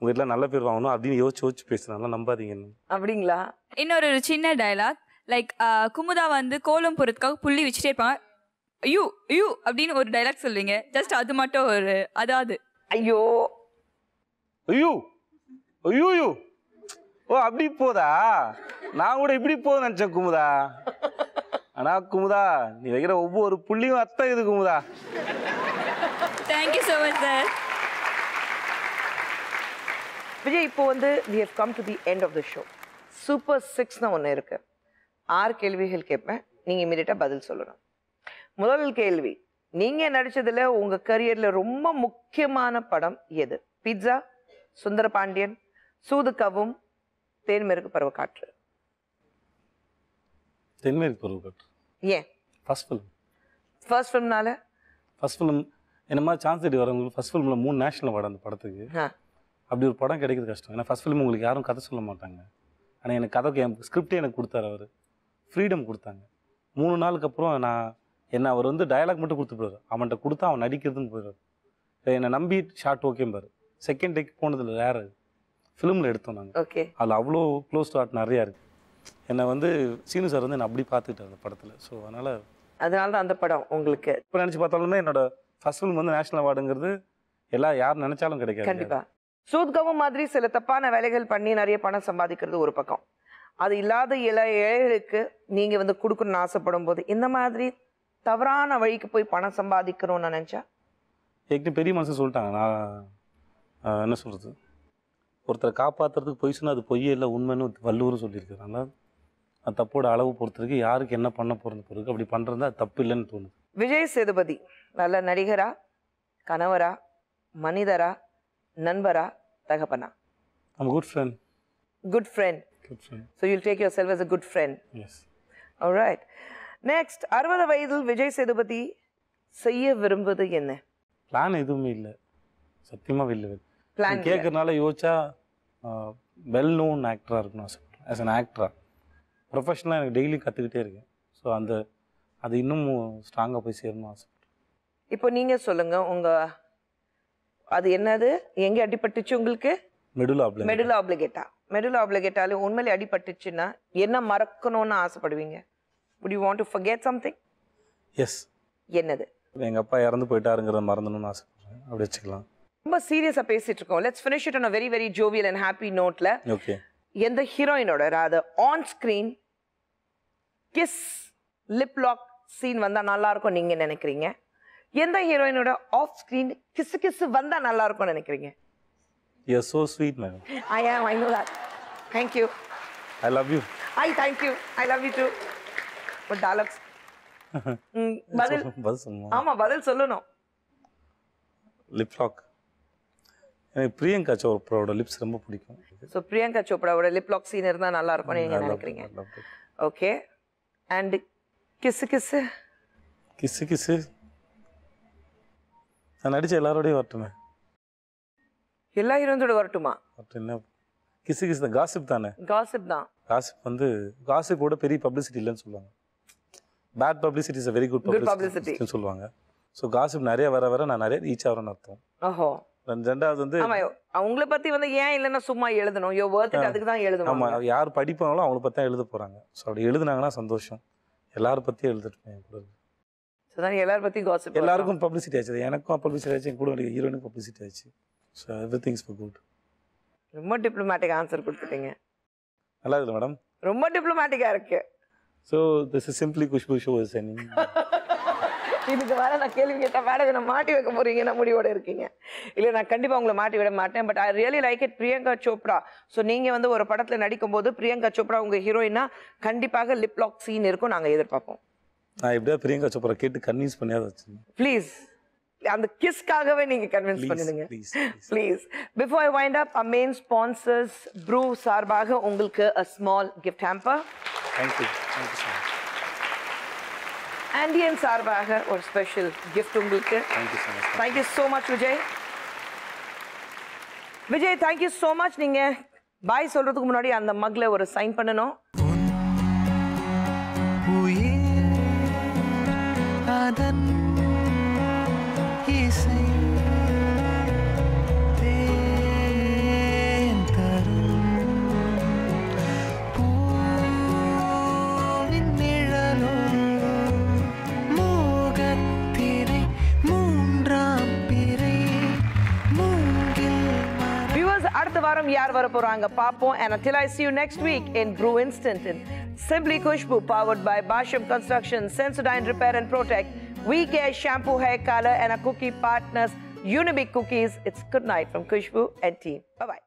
உங்கள் வீட்டில் நல்ல பேர் வாங்கணும் அப்படின்னு யோசிச்சு யோசிச்சு பேசுனால நம்பாதீங்க அப்படிங்களா இன்னொரு ஒரு சின்ன டைலாக் லைக் குமுதா வந்து கோலம் போகிறதுக்காக புள்ளி வச்சுட்டே இருப்பாங்க ஐயோ யூ அப்படின்னு ஒரு டைலாக் சொல்லுவீங்க ஜஸ்ட் அது மட்டும் ஒரு அதாவது ஐயோ ஐயோ ஐயோ ஓ அப்படி போதா நான் கூட இப்படி போதும் நினச்சேன் குமுதா ஆனால் குமுதா நீ வைக்கிற ஒவ்வொரு புள்ளியும் அர்த்தம் இது Kumudha thank you so much sir Vijay இப்போ வந்து we have come to the end of the show super சிக்ஸ்னு ஒன்று இருக்கு ஆறு கேள்விகள் கேட்பேன் நீங்கள் இமீடியட்டாக பதில் சொல்லணும் முதல் கேள்வி நீங்கள் நடித்ததில் உங்கள் கரியரில் ரொம்ப முக்கியமான படம் எது பிட்சா சுந்தர பாண்டியன் சூதுக்கவும் தேன்மேற்கு பருவ காற்று தென்மேரி பருவ ஏன் ஃபர்ஸ்ட் ஃபிலிம் ஃபர்ஸ்ட் ஃபிலிம்னால ஃபர்ஸ்ட் ஃபிலிம் என்ன மாதிரி சான்ஸ் தேடி வரவங்களுக்கு ஃபர்ஸ்ட் ஃபிலிமில் மூணு நேஷனல் அவார்டு அந்த படத்துக்கு அப்படி ஒரு படம் கிடைக்கிறது கஷ்டம் ஏன்னா ஃபர்ஸ்ட் ஃபிலிம் உங்களுக்கு யாரும் கதை சொல்ல மாட்டாங்க ஆனால் எனக்கு கதைக்கு என் ஸ்கிரிப்டே எனக்கு கொடுத்தார் அவர் ஃப்ரீடம் கொடுத்தாங்க மூணு நாளுக்கு அப்புறம் நான் என்ன அவர் வந்து டயலாக் மட்டும் கொடுத்து போயிடுறாரு அவன்கிட்ட கொடுத்தா அவன் நடிக்கிறதுன்னு போயிடுறாரு என்னை நம்பி ஷார்ட் ஓகேம்பார் செகண்ட் டேக் போனதில் வேறு ஃபிலிமில் எடுத்தோம் நாங்கள் ஓகே அதில் அவ்வளோ க்ளோஸ் டாட் நிறையா இருக்குது என்னை வந்து சீனு சார் வந்து நான் அப்படி பார்த்துக்கிட்டார் அந்த படத்தில் ஸோ அதனால் அதனால தான் அந்த படம் உங்களுக்கு இப்போ நினச்சி பார்த்தாலுமே என்னோட ஃபர்ஸ்ட் ஃபிலிம் வந்து நேஷனல் அவார்டுங்கிறது எல்லாம் யார் நினச்சாலும் கிடைக்காது கண்டிப்பாக சூத்கவும் மாதிரி சில தப்பான வேலைகள் பண்ணி நிறைய பணம் சம்பாதிக்கிறது ஒரு பக்கம் அது இல்லாத இள ஏழைகளுக்கு நீங்கள் வந்து கொடுக்கணும்னு ஆசைப்படும் போது இந்த மாதிரி தவறான வழிக்கு போய் பணம் சம்பாதிக்கணும்னு நினச்சா ஏற்கனவே பெரிய மனசு சொல்லிட்டாங்க நான் என்ன சொல்கிறது ஒருத்தரை காப்பாற்றுறதுக்கு பொய் சொன்னால் அது பொய்யே இல்லை உண்மைன்னு வள்ளுவரும் சொல்லியிருக்கேன் நல்லா அந்த தப்போட அளவு பொறுத்திருக்கு யாருக்கு என்ன பண்ண போகிறது பொறுத்து அப்படி பண்ணுறது தான் தப்பு இல்லைன்னு தோணுது விஜய் சேதுபதி நல்ல நடிகரா கணவரா மனிதரா நண்பரா தகப்பனா I'm good friend good friend good friend so you'll take yourself as a good friend yes right next அறுபது வயதில் விஜய் சேதுபதி செய்ய விரும்புவது என்ன பிளான் எதுவுமே இல்லை சத்தியமாக இல்லை பிளான் கேட்கறதுனால யோசிச்சா வெல் நோன் ஆக்டராக இருக்கணும் ஆஸ் அன் ஆக்டராக ப்ரொஃபஷனலாக எனக்கு டெய்லி கற்றுக்கிட்டே இருக்கேன் ஸோ அந்த அது இன்னும் ஸ்ட்ராங்காக போய் சேரணும்னு ஆசைப்பட்டேன் இப்போ நீங்கள் சொல்லுங்கள் உங்கள் அது என்னது எங்கே அடிபட்டுச்சு உங்களுக்கு மெடுலா மெடுல் ஆப்ளிகேட்டா மெடுல் ஆப்ளிகேட்டாலே உண்மையிலே அடிபட்டுச்சுன்னா என்ன மறக்கணும்னு ஆசைப்படுவீங்க would you want to forget something yes என்னது எங்கள் அப்பா இறந்து போயிட்டாருங்கிறத மறந்தணும்னு ஆசைப்படுறேன் அப்படி வச்சுக்கலாம் ரொம்ப சீரியஸாக பேசிட்டு இருக்கோம் let's finish it on a very very jovial and happy நோட்டில் ஓகே எந்த ஹீரோயினோட அதாவது on screen kiss lip lock scene வந்தால் நல்லாயிருக்கும் நீங்கள் நினைக்கிறீங்க எந்த ஹீரோயினோட ஆஃப் ஸ்க்ரீன் கிசு கிசு வந்தால் நல்லா இருக்கும்னு நினைக்கிறீங்க you are sweet ma'am I am I know that thank you I love you I thank you I love you too but dialogues பதில் பதில் சொல்லணும் ஆமா பதில் சொல்லணும் லிப் லாக் எனக்கு பிரியங்கா சோப்ராவோட லிப்ஸ் ரொம்ப பிடிக்கும் ஸோ பிரியங்கா சோப்ராவோட லிப் லாக் சீன் இருந்தால் நல்லா இருக்கும் நீங்க நினைக்கிறீங்க ஓகே அண்ட் கிஸ்ஸு கிஸ்ஸு கிசு கிசு நான் நடித்த எல்லாரோடையும் வரட்டுமே எல்லா ஹீரோஸோட வரட்டுமா என்ன கிசு கிசு தான் காசிப் தானே காசிப் தான் காசிப் வந்து கூட பெரிய பப்ளிசிட்டி இல்லைன்னு சொல்லுவாங்க bad publicity is very good publicity சொல்லுவாங்க ஸோ காசிப் நிறைய வர வர நான் நிறைய ரீச் ஆகிறேன்னு அர்த்தம் ஓஹோ ரெண்டாவது வந்து அவங்கள பத்தி வந்து ஏன் இல்லைன்னா சும்மா எழுதணும் யோ வேர்த்துக்கு அதுக்கு தான் எழுதணும் ஆமா யார் படிப்பாங்களோ அவங்கள பத்தி தான் எழுத போகிறாங்க ஸோ அப்படி எழுதுனாங்கன்னா சந்தோஷம் எல்லாரும் பத்தி எழுதிட்டு என் கூட எல்லாரும் பத்தி காசிப் எல்லாருக்கும் பப்ளிசிட்டி ஆச்சு எனக்கும் பப்ளிசிட்டி ஆச்சு என் கூட ஹீரோனுக்கும் பப்ளிசிட்டி ஆச்சு so every things for good ரொம்ப டிப்ளமேட்டிக் ஆன்சர் கொடுத்துட்டீங்க நல்லா இருக்குல்ல மேடம் ரொம்ப டிப்ளமேட்டிக்காக இருக்கு so this is simply Khushbu show is இதுக்கு வர நான் கேள்வி கேட்டால் மேடம் என்னை மாட்டி வைக்க போகிறீங்கன்னா நான் இருக்கீங்க இல்லை நான் கண்டிப்பாக உங்களை மாட்டி விட மாட்டேன் but I really like it Priyanka Chopra so நீங்கள் வந்து ஒரு படத்தில் நடிக்கும்போது பிரியங்கா சோப்ரா உங்கள் ஹீரோயினா கண்டிப்பாக லிப் லாக் சீன் இருக்கும் நாங்கள் எதிர்பார்ப்போம் நான் எப்படியா பிரியங்கா சோப்ரா கேட்டு கன்வின்ஸ் பண்ணியாவது ப்ளீஸ் அந்த கிஸ்க்காகவே நீங்க கன்வின்ஸ் பண்ணிடுங்க please before I wind up main sponsors Bru சார்பாக உங்களுக்கு a small gift hamper thank you thank you ஆண்டியன் சார்பாக ஒரு ஸ்பெஷல் கிஃப்ட் உங்களுக்கு thank you so much Vijay Vijay thank you so much நீங்கள் பாய் சொல்றதுக்கு முன்னாடி அந்த மக்ல ஒரு சைன் பண்ணணும் அதன் அடுத்த வாரம் யார் வர போறாங்க பார்ப்போம் and until I see you next week in Brew Instant in Simply Kushbu powered by Basham Construction Sensodyne Repair and Protect We Care Shampoo Hair Color and our cookie partners Unibee Cookies. It's good night from Kushbu and team. Bye-bye.